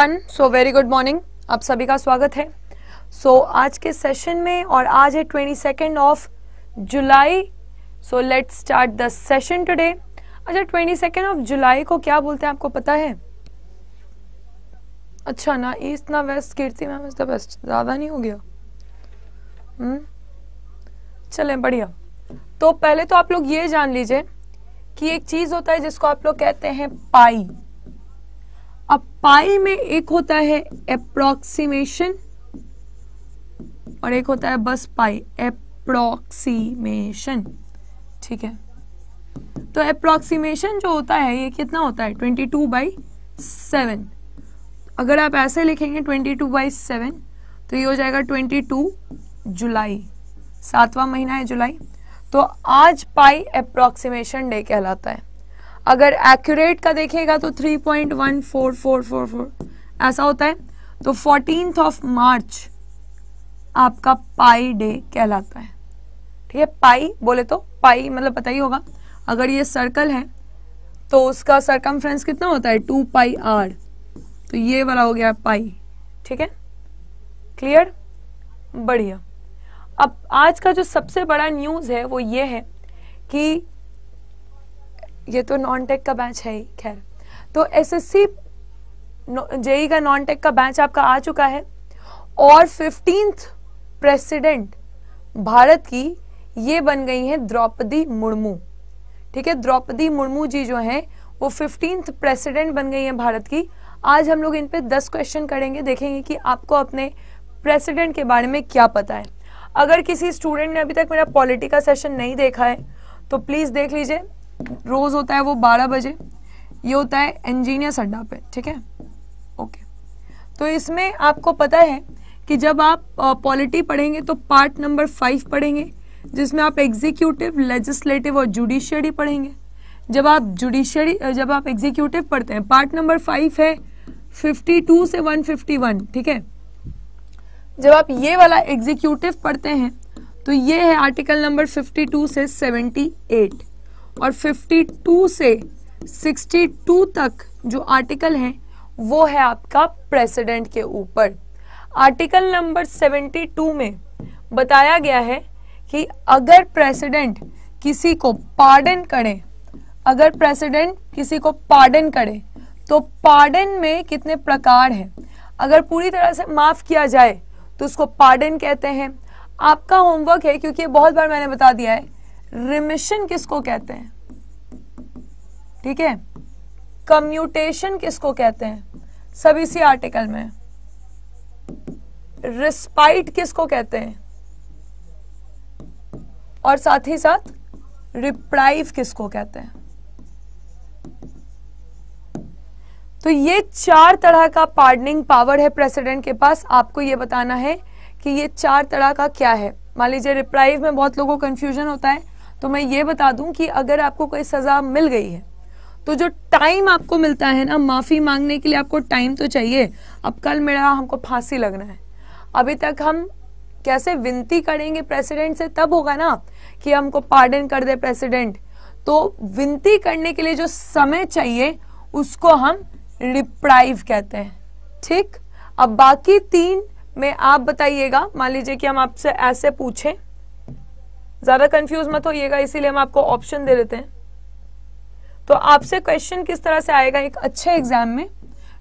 So very good morning आप सभी का स्वागत है सो so, आज के सेशन में और आज है twenty second of July so let start the session today अच्छा ट्वेंटी सेकेंड ऑफ जुलाई को क्या बोलते हैं आपको पता है अच्छा ना ईस्ट ना west Kirti ma'am is the best ज़्यादा नहीं हो गया हुँ? हम्म, चलें बढ़िया तो पहले तो आप लोग ये जान लीजिए कि एक चीज़ होता है जिसको आप लोग कहते हैं पाई अब पाई में एक होता है अप्रोक्सीमेशन और एक होता है बस पाई अप्रोक्सीमेशन ठीक है तो अप्रोक्सीमेशन जो होता है ये कितना होता है ट्वेंटी टू बाई सेवन अगर आप ऐसे लिखेंगे ट्वेंटी टू बाई सेवन तो ये हो जाएगा ट्वेंटी टू जुलाई सातवां महीना है जुलाई तो आज पाई अप्रोक्सीमेशन डे कहलाता है अगर एक्यूरेट का देखेगा तो 3.14444 ऐसा होता है तो फोर्टीन ऑफ मार्च आपका पाई डे कहलाता है ठीक है पाई बोले तो पाई मतलब पता ही होगा अगर ये सर्कल है तो उसका सरकम कितना होता है टू पाई आर तो ये वाला हो गया पाई ठीक है क्लियर बढ़िया अब आज का जो सबसे बड़ा न्यूज़ है वो ये है कि ये तो नॉन टेक का बैच है ही खैर तो एस एस सी जेई का नॉन टेक का बैच आपका आ चुका है और फिफ्टींथ प्रेसिडेंट भारत की ये बन गई हैं द्रौपदी मुर्मू ठीक है द्रौपदी मुर्मू जी जो हैं वो फिफ्टींथ प्रेसिडेंट बन गई हैं भारत की आज हम लोग इन पे दस क्वेश्चन करेंगे देखेंगे कि आपको अपने प्रेसिडेंट के बारे में क्या पता है अगर किसी स्टूडेंट ने अभी तक मेरा पॉलिटी का सेशन नहीं देखा है तो प्लीज़ देख लीजिए रोज़ होता है वो बारह बजे ये होता है इंजीनियर्स अड्डा पे ठीक है ओके तो इसमें आपको पता है कि जब आप पॉलिटी पढ़ेंगे तो पार्ट नंबर फाइव पढ़ेंगे जिसमें आप एग्जीक्यूटिव लेजिस्लेटिव और जुडिशरी पढ़ेंगे जब आप जुडिशरी जब आप एग्जीक्यूटिव पढ़ते हैं पार्ट नंबर फाइव है फिफ्टी टू से वन फिफ्टी वन ठीक है जब आप ये वाला एग्जीक्यूटिव पढ़ते हैं तो ये है आर्टिकल नंबर फिफ्टी टू से सेवेंटी एट और 52 से 62 तक जो आर्टिकल हैं वो है आपका प्रेसिडेंट के ऊपर आर्टिकल नंबर 72 में बताया गया है कि अगर प्रेसिडेंट किसी को पार्डन करे अगर प्रेसिडेंट किसी को पार्डन करे तो पार्डन में कितने प्रकार हैं अगर पूरी तरह से माफ़ किया जाए तो उसको पार्डन कहते हैं आपका होमवर्क है क्योंकि बहुत बार मैंने बता दिया है रिमिशन किसको कहते हैं ठीक है कम्यूटेशन किसको कहते हैं सब इसी आर्टिकल में रिस्पाइट किसको कहते हैं और साथ ही साथ रिप्राइव किसको कहते हैं तो ये चार तरह का पार्डनिंग पावर है प्रेसिडेंट के पास आपको ये बताना है कि ये चार तरह का क्या है मान लीजिए रिप्राइव में बहुत लोगों को कंफ्यूजन होता है तो मैं ये बता दूं कि अगर आपको कोई सज़ा मिल गई है तो जो टाइम आपको मिलता है ना माफ़ी मांगने के लिए आपको टाइम तो चाहिए अब कल मेरा हमको फांसी लगना है अभी तक हम कैसे विनती करेंगे प्रेसिडेंट से तब होगा ना कि हमको पार्डन कर दे प्रेसिडेंट तो विनती करने के लिए जो समय चाहिए उसको हम रिप्राइव कहते हैं ठीक अब बाकी तीन में आप बताइएगा मान लीजिए कि हम आपसे ऐसे पूछें ज़्यादा कंफ्यूज मत होइएगा इसीलिए हम आपको ऑप्शन दे देते हैं तो आपसे क्वेश्चन किस तरह से आएगा एक अच्छे एग्जाम में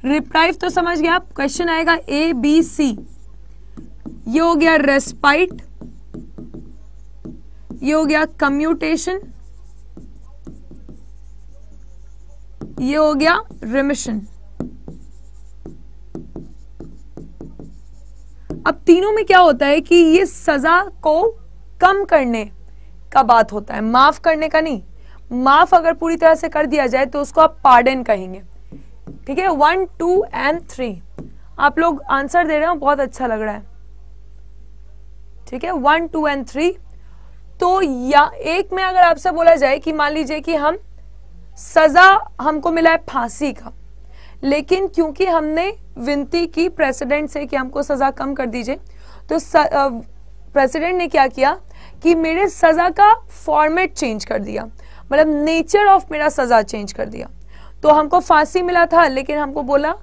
रिप्राइव तो समझ गया आप क्वेश्चन आएगा ए बी सी ये हो गया रेस्पाइट ये हो गया कम्यूटेशन ये हो गया रिमिशन अब तीनों में क्या होता है कि ये सजा को कम करने का बात होता है माफ करने का नहीं माफ अगर पूरी तरह से कर दिया जाए तो उसको आप पार्डन कहेंगे ठीक है वन टू एंड थ्री आप लोग आंसर दे रहे हो बहुत अच्छा लग रहा है ठीक है वन टू एंड थ्री तो या एक में अगर आपसे बोला जाए कि मान लीजिए कि हम सजा हमको मिला है फांसी का लेकिन क्योंकि हमने विनती की प्रेसिडेंट से कि हमको सजा कम कर दीजिए तो प्रेसिडेंट ने क्या किया कि मेरे सज़ा का फॉर्मेट चेंज कर दिया मतलब नेचर ऑफ मेरा सज़ा चेंज कर दिया तो हमको फांसी मिला था लेकिन हमको बोला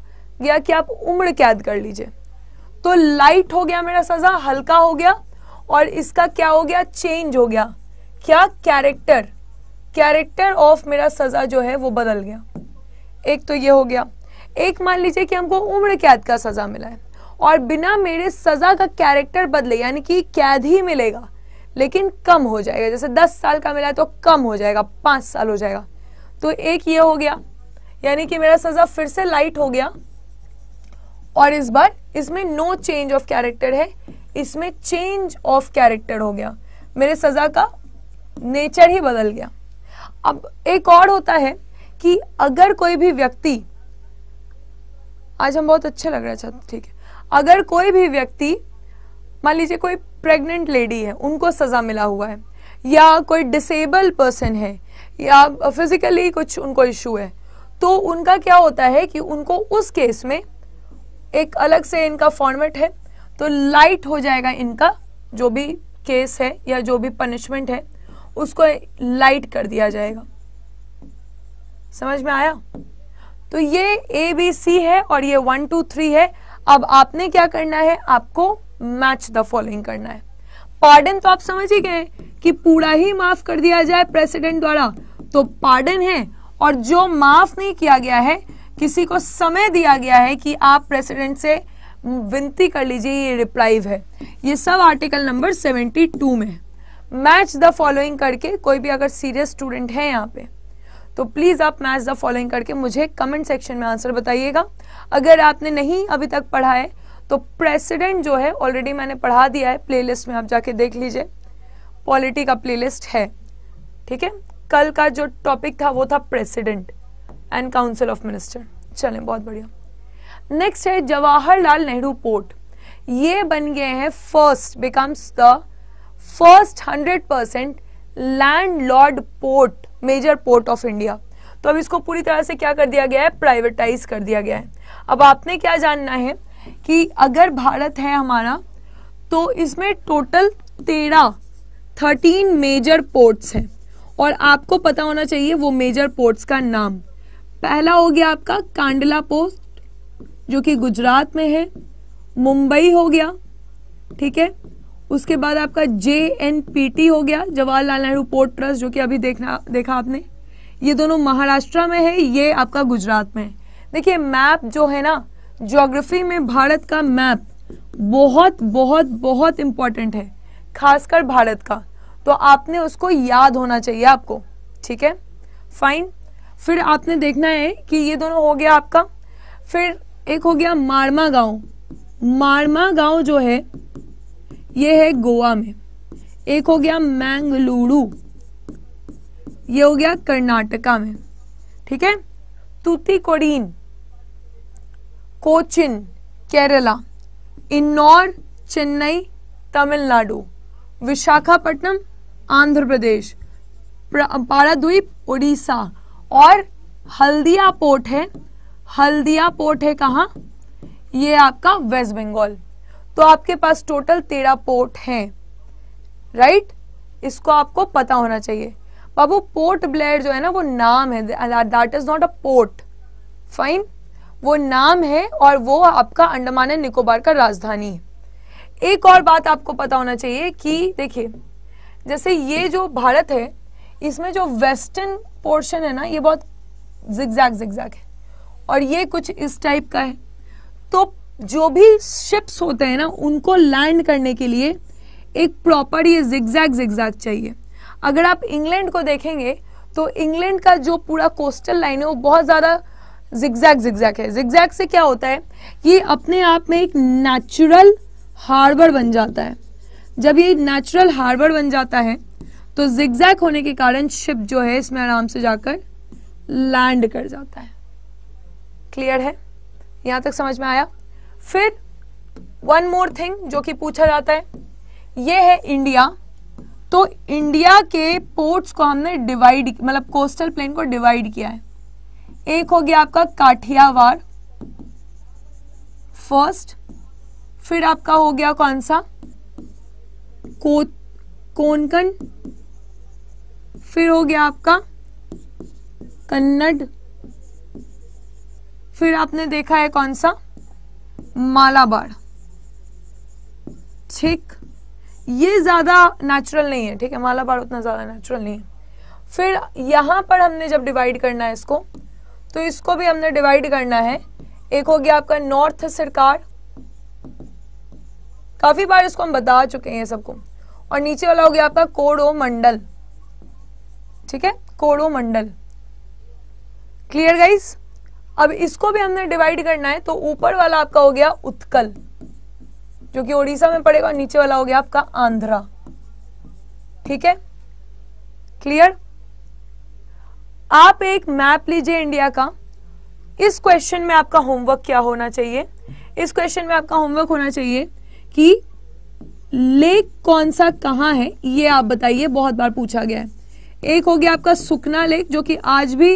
गया कि आप उम्र कैद कर लीजिए तो लाइट हो गया मेरा सज़ा हल्का हो गया और इसका क्या हो गया चेंज हो गया क्या कैरेक्टर कैरेक्टर ऑफ मेरा सज़ा जो है वो बदल गया एक तो ये हो गया एक मान लीजिए कि हमको उम्र कैद का सज़ा मिला है और बिना मेरे सज़ा का कैरेक्टर बदले यानी कि कैद ही मिलेगा लेकिन कम हो जाएगा जैसे दस साल का मिला है तो कम हो जाएगा 5 साल हो जाएगा तो एक ये हो गया यानी कि मेरा सज़ा फिर से लाइट हो गया और इस बार इसमें नो चेंज ऑफ कैरेक्टर है इसमें चेंज ऑफ कैरेक्टर हो गया मेरे सज़ा का नेचर ही बदल गया अब एक और होता है कि अगर कोई भी व्यक्ति आज हम बहुत अच्छे लग रहे हैं अच्छा, ठीक है अगर कोई भी व्यक्ति मान लीजिए कोई प्रेग्नेंट लेडी है उनको सज़ा मिला हुआ है या कोई डिसेबल पर्सन है या फिजिकली कुछ उनको इशू है तो उनका क्या होता है कि उनको उस केस में एक अलग से इनका फॉर्मेट है तो लाइट हो जाएगा इनका जो भी केस है या जो भी पनिशमेंट है उसको लाइट कर दिया जाएगा समझ में आया तो ये ए बी सी है और ये वन टू थ्री है अब आपने क्या करना है आपको मैच द फॉलोइंग करना है पार्डन तो आप समझ ही गए कि पूरा ही माफ कर दिया जाए प्रेसिडेंट द्वारा तो पार्डन है और जो माफ नहीं किया गया है किसी को समय दिया गया है कि आप प्रेसिडेंट से विनती कर लीजिए ये रिप्लाइव है ये सब आर्टिकल नंबर 72 में मैच द फॉलोइंग करके कोई भी अगर सीरियस स्टूडेंट है यहाँ पे तो प्लीज़ आप मैच द फॉलोइंग करके मुझे कमेंट सेक्शन में आंसर बताइएगा अगर आपने नहीं अभी तक पढ़ा है तो प्रेसिडेंट जो है ऑलरेडी मैंने पढ़ा दिया है प्लेलिस्ट में आप जाके देख लीजिए पॉलिटी का प्लेलिस्ट है ठीक है कल का जो टॉपिक था वो था president and council of minister चलें बहुत बढ़िया नेक्स्ट है जवाहरलाल नेहरू पोर्ट ये बन गए हैं first becomes the first hundred percent landlord port major port of India तो अब इसको पूरी तरह से क्या कर दिया गया है प्राइवेटाइज कर दिया गया है अब आपने क्या जानना है कि अगर भारत है हमारा तो इसमें टोटल तेरह थर्टीन मेजर पोर्ट्स हैं और आपको पता होना चाहिए वो मेजर पोर्ट्स का नाम पहला हो गया आपका कांडला पोर्ट जो कि गुजरात में है मुंबई हो गया ठीक है उसके बाद आपका जे एन पी टी हो गया जवाहरलाल नेहरू पोर्ट ट्रस्ट जो कि अभी देखना देखा आपने ये दोनों महाराष्ट्र में है ये आपका गुजरात में है देखिए मैप जो है ना ज्योग्राफी में भारत का मैप बहुत बहुत बहुत इम्पॉर्टेंट है खासकर भारत का तो आपने उसको याद होना चाहिए आपको ठीक है फाइन फिर आपने देखना है कि ये दोनों हो गया आपका फिर एक हो गया मारमा गांव मारमा गांव जो है ये है गोवा में एक हो गया मैंगलुरु ये हो गया कर्नाटका में ठीक है कोडीन कोचिन केरला इन्नौर चेन्नई तमिलनाडु विशाखापट्टनम आंध्र प्रदेश पाराद्वीप उड़ीसा और हल्दिया पोर्ट है हल्दिया पोर्ट है कहाँ ये आपका वेस्ट बंगाल तो आपके पास टोटल तेरह पोर्ट हैं राइट इसको आपको पता होना चाहिए बाबू पोर्ट ब्लेयर जो है ना वो नाम है that is not a port fine वो नाम है और वो आपका अंडमान एंड निकोबार का राजधानी है एक और बात आपको पता होना चाहिए कि देखिए जैसे ये जो भारत है इसमें जो वेस्टर्न पोर्शन है ना ये बहुत जिगजैग जिगजैग है और ये कुछ इस टाइप का है तो जो भी शिप्स होते हैं ना उनको लैंड करने के लिए एक प्रॉपर ये जिगजैग जिगजैग चाहिए अगर आप इंग्लैंड को देखेंगे तो इंग्लैंड का जो पूरा कोस्टल लाइन है वो बहुत ज़्यादा जिग्जैक जिग्जैक है जिग्जैक से क्या होता है ये अपने आप में एक नेचुरल हार्बर बन जाता है जब ये नेचुरल हार्बर बन जाता है तो जिग्जैक होने के कारण शिप जो है इसमें आराम से जाकर लैंड कर जाता है क्लियर है यहां तक समझ में आया फिर वन मोर थिंग जो कि पूछा जाता है ये है इंडिया तो इंडिया के पोर्ट्स को हमने डिवाइड मतलब कोस्टल प्लेन को डिवाइड किया है एक हो गया आपका काठियावाड़ फर्स्ट फिर आपका हो गया कौन सा को, कोनकन फिर हो गया आपका कन्नड़ फिर आपने देखा है कौन सा मालाबाड़ ठीक ये ज्यादा नेचुरल नहीं है ठीक है मालाबाड़ उतना ज्यादा नेचुरल नहीं है फिर यहां पर हमने जब डिवाइड करना है इसको तो इसको भी हमने डिवाइड करना है एक हो गया आपका नॉर्थ सरकार काफी बार इसको हम बता चुके हैं सबको और नीचे वाला हो गया आपका कोड़ो मंडल ठीक है कोड़ो मंडल क्लियर गाइस अब इसको भी हमने डिवाइड करना है तो ऊपर वाला आपका हो गया उत्कल जो कि ओडिशा में पड़ेगा और नीचे वाला हो गया आपका आंध्रा ठीक है क्लियर आप एक मैप लीजिए इंडिया का इस क्वेश्चन में आपका होमवर्क क्या होना चाहिए इस क्वेश्चन में आपका होमवर्क होना चाहिए कि लेक कौन सा कहाँ है ये आप बताइए बहुत बार पूछा गया है एक हो गया आपका सुखना लेक जो कि आज भी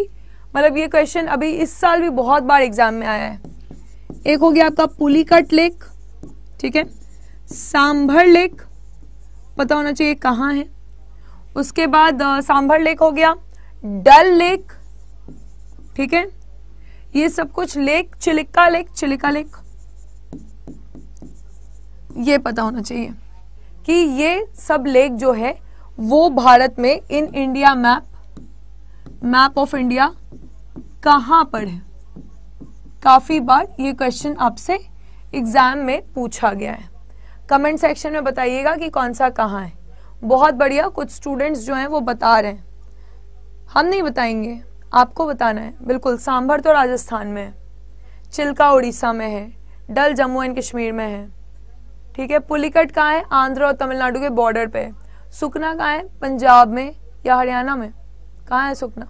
मतलब ये क्वेश्चन अभी इस साल भी बहुत बार एग्जाम में आया है एक हो गया आपका पुलिकट लेक ठीक है सांभर लेक पता होना चाहिए कहाँ है उसके बाद सांभर लेक हो गया डल लेक ठीक है ये सब कुछ lake Chilika lake Chilika lake ये पता होना चाहिए कि ये सब लेक जो है वो भारत में in India map map of India कहाँ पर है काफी बार ये क्वेश्चन आपसे एग्जाम में पूछा गया है कमेंट सेक्शन में बताइएगा कि कौन सा कहां है बहुत बढ़िया कुछ स्टूडेंट्स जो हैं वो बता रहे हैं हम नहीं बताएंगे आपको बताना है बिल्कुल सांभर तो राजस्थान में है चिल्का उड़ीसा में है डल जम्मू एंड कश्मीर में है ठीक है पुलिकट कहाँ है आंध्र और तमिलनाडु के बॉर्डर पे सुकना कहाँ है पंजाब में या हरियाणा में कहाँ है सुकना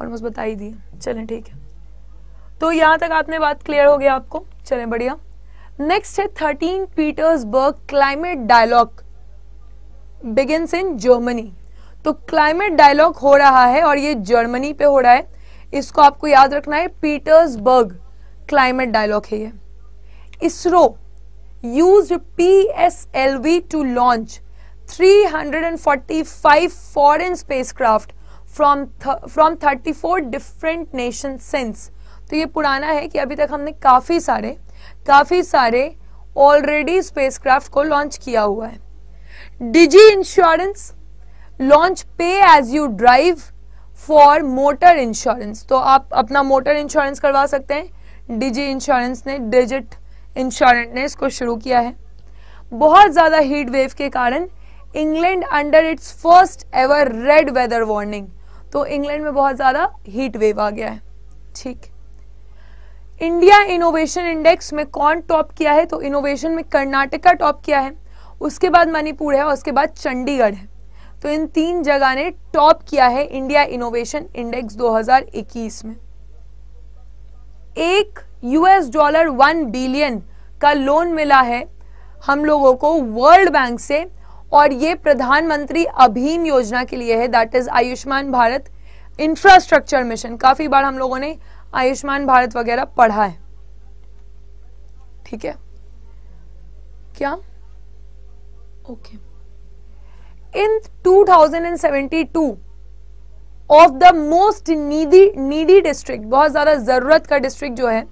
ऑलमोस्ट बता ही दिए चलें ठीक है तो यहाँ तक आपने बात क्लियर हो गया आपको चलें बढ़िया नेक्स्ट है thirteen Petersberg climate dialogue begin in Germany तो क्लाइमेट डायलॉग हो रहा है और ये जर्मनी पे हो रहा है इसको आपको याद रखना है पीटर्सबर्ग क्लाइमेट डायलॉग है ये ISRO use P S L V to launch 345 foreign spacecraft from from 34 different nation since तो ये पुराना है कि अभी तक हमने काफ़ी सारे काफ़ी सारे ऑलरेडी स्पेसक्राफ्ट को लॉन्च किया हुआ है Digi insurance launch pay as you drive for motor insurance तो आप अपना मोटर इंश्योरेंस करवा सकते हैं डिजी इंश्योरेंस ने डिजिट इंश्योरेंस ने इसको शुरू किया है बहुत ज़्यादा हीट वेव के कारण England under its first ever red weather warning तो इंग्लैंड में बहुत ज़्यादा हीट वेव आ गया है ठीक इंडिया इनोवेशन इंडेक्स में कौन टॉप किया है तो इनोवेशन में कर्नाटका टॉप किया है उसके बाद मणिपुर है और उसके बाद चंडीगढ़ है तो इन तीन जगह ने टॉप किया है इंडिया इनोवेशन इंडेक्स 2021 में एक यूएस डॉलर वन बिलियन का लोन मिला है हम लोगों को वर्ल्ड बैंक से और ये प्रधानमंत्री अभीम योजना के लिए है that is Ayushman Bharat infrastructure mission काफी बार हम लोगों ने आयुष्मान भारत वगैरह पढ़ा है ठीक है क्या okay okay. in 2072 of the most needy needy district बहुत ज्यादा जरूरत का डिस्ट्रिक्ट जो है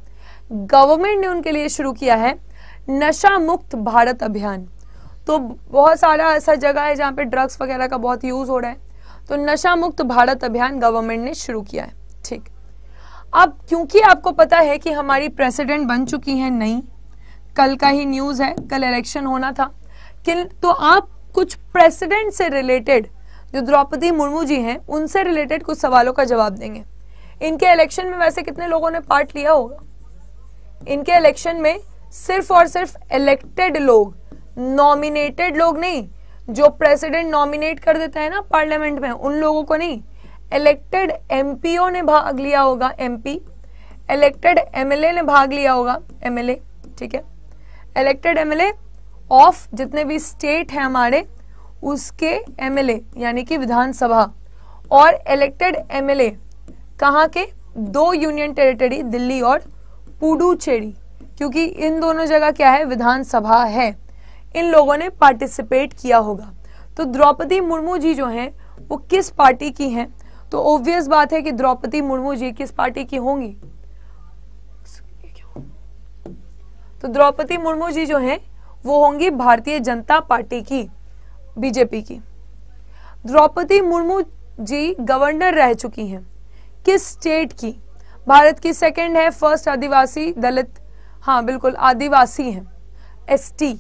गवर्नमेंट ने उनके लिए शुरू किया है नशा मुक्त भारत अभियान तो बहुत सारा ऐसा जगह है जहाँ पे ड्रग्स वगैरह का बहुत यूज हो रहा है तो नशा मुक्त भारत अभियान गवर्नमेंट ने शुरू किया है ठीक अब क्योंकि आपको पता है कि हमारी प्रेसिडेंट बन चुकी हैं नई कल का ही न्यूज़ है कल इलेक्शन होना था तो आप कुछ प्रेसिडेंट से रिलेटेड जो द्रौपदी मुर्मू जी हैं उनसे रिलेटेड कुछ सवालों का जवाब देंगे इनके इलेक्शन में वैसे कितने लोगों ने पार्ट लिया होगा इनके इलेक्शन में सिर्फ और सिर्फ इलेक्टेड लोग नॉमिनेटेड लोग नहीं जो प्रेसिडेंट नॉमिनेट कर देता है ना पार्लियामेंट में उन लोगों को नहीं इलेक्टेड एमपीओ ने भाग लिया होगा एमपी इलेक्टेड एमएलए ने भाग लिया होगा एमएलए ठीक है इलेक्टेड एमएलए ऑफ जितने भी स्टेट हैं हमारे उसके एमएलए यानी कि विधानसभा और इलेक्टेड एमएलए कहाँ के दो यूनियन टेरिटरी दिल्ली और पुडुचेरी क्योंकि इन दोनों जगह क्या है विधानसभा है इन लोगों ने पार्टिसिपेट किया होगा तो द्रौपदी मुर्मू जी जो हैं वो किस पार्टी की हैं तो ऑब्वियस बात है कि द्रौपदी मुर्मू जी किस पार्टी की होंगी तो द्रौपदी मुर्मू जी जो हैं वो होंगी भारतीय जनता पार्टी की बीजेपी की द्रौपदी मुर्मू जी गवर्नर रह चुकी हैं किस स्टेट की भारत की सेकंड है फर्स्ट आदिवासी दलित हाँ बिल्कुल आदिवासी हैं एसटी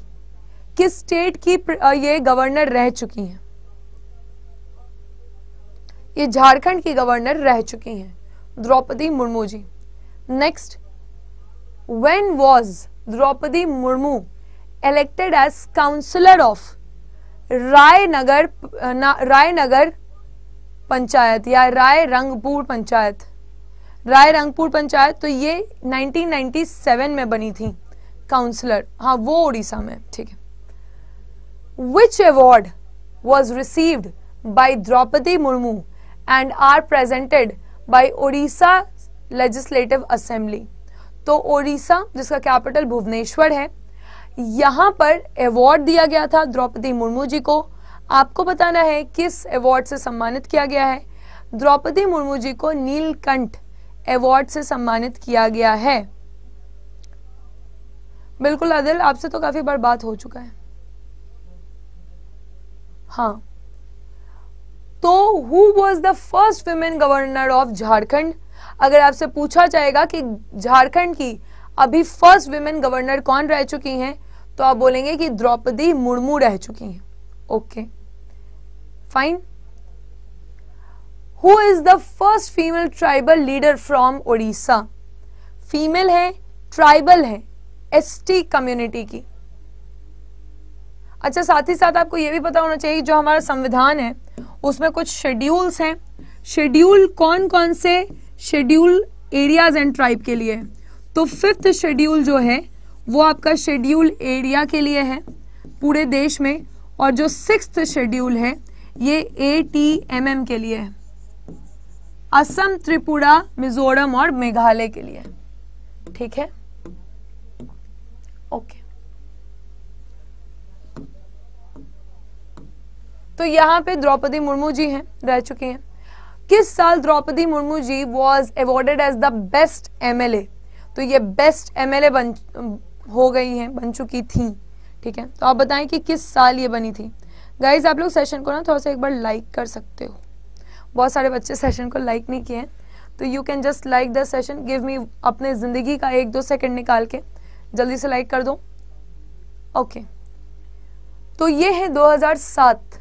किस स्टेट की ये गवर्नर रह चुकी हैं ये झारखंड की गवर्नर रह चुकी हैं Droupadi Murmu ji next when was Droupadi Murmu elected as councillor of Rainagar Rainagar panchayat या राय रंगपुर पंचायत राय रंगपुर पंचायत तो ये 1997 में बनी थी काउंसलर हाँ वो उड़ीसा में ठीक है which award was received by Draupadi Murmu and are presented by Odisha Legislative Assembly. तो ओडिशा जिसका कैपिटल भुवनेश्वर है यहाँ पर अवार्ड दिया गया था द्रौपदी मुर्मू जी को आपको बताना है किस अवार्ड से सम्मानित किया गया है द्रौपदी मुर्मू जी को नीलकंठ अवार्ड से सम्मानित किया गया है बिल्कुल आदिल आपसे तो काफी बार बात हो चुका है हाँ तो who was the first women governor of Jharkhand अगर आपसे पूछा जाएगा कि झारखंड की अभी फर्स्ट वुमेन गवर्नर कौन रह चुकी हैं तो आप बोलेंगे कि द्रौपदी मुर्मू रह चुकी हैं okay fine who is the first female tribal leader from Orissa female है ट्राइबल है एसटी कम्युनिटी की अच्छा साथ ही साथ आपको यह भी पता होना चाहिए जो हमारा संविधान है उसमें कुछ शेड्यूल्स हैं शेड्यूल कौन कौन से शेड्यूल एरियाज एंड ट्राइब के लिए तो फिफ्थ शेड्यूल जो है वो आपका शेड्यूल एरिया के लिए है पूरे देश में और जो सिक्स शेड्यूल है ये ए टी एम एम के लिए है असम त्रिपुरा मिजोरम और मेघालय के लिए ठीक है ओके तो यहां पे द्रौपदी मुर्मू जी हैं रह चुकी हैं किस साल Droupadi Murmu ji was awarded as the best MLA तो ये बेस्ट एमएलए बन हो गई हैं बन चुकी थी ठीक है तो आप बताएं कि किस साल ये बनी थी गाइज आप लोग सेशन को ना थोड़ा सा एक बार लाइक कर सकते हो बहुत सारे बच्चे सेशन को लाइक नहीं किए तो you can just like the session give me अपने ज़िंदगी का एक दो सेकंड निकाल के जल्दी से लाइक कर दो ओके okay. तो ये है 2007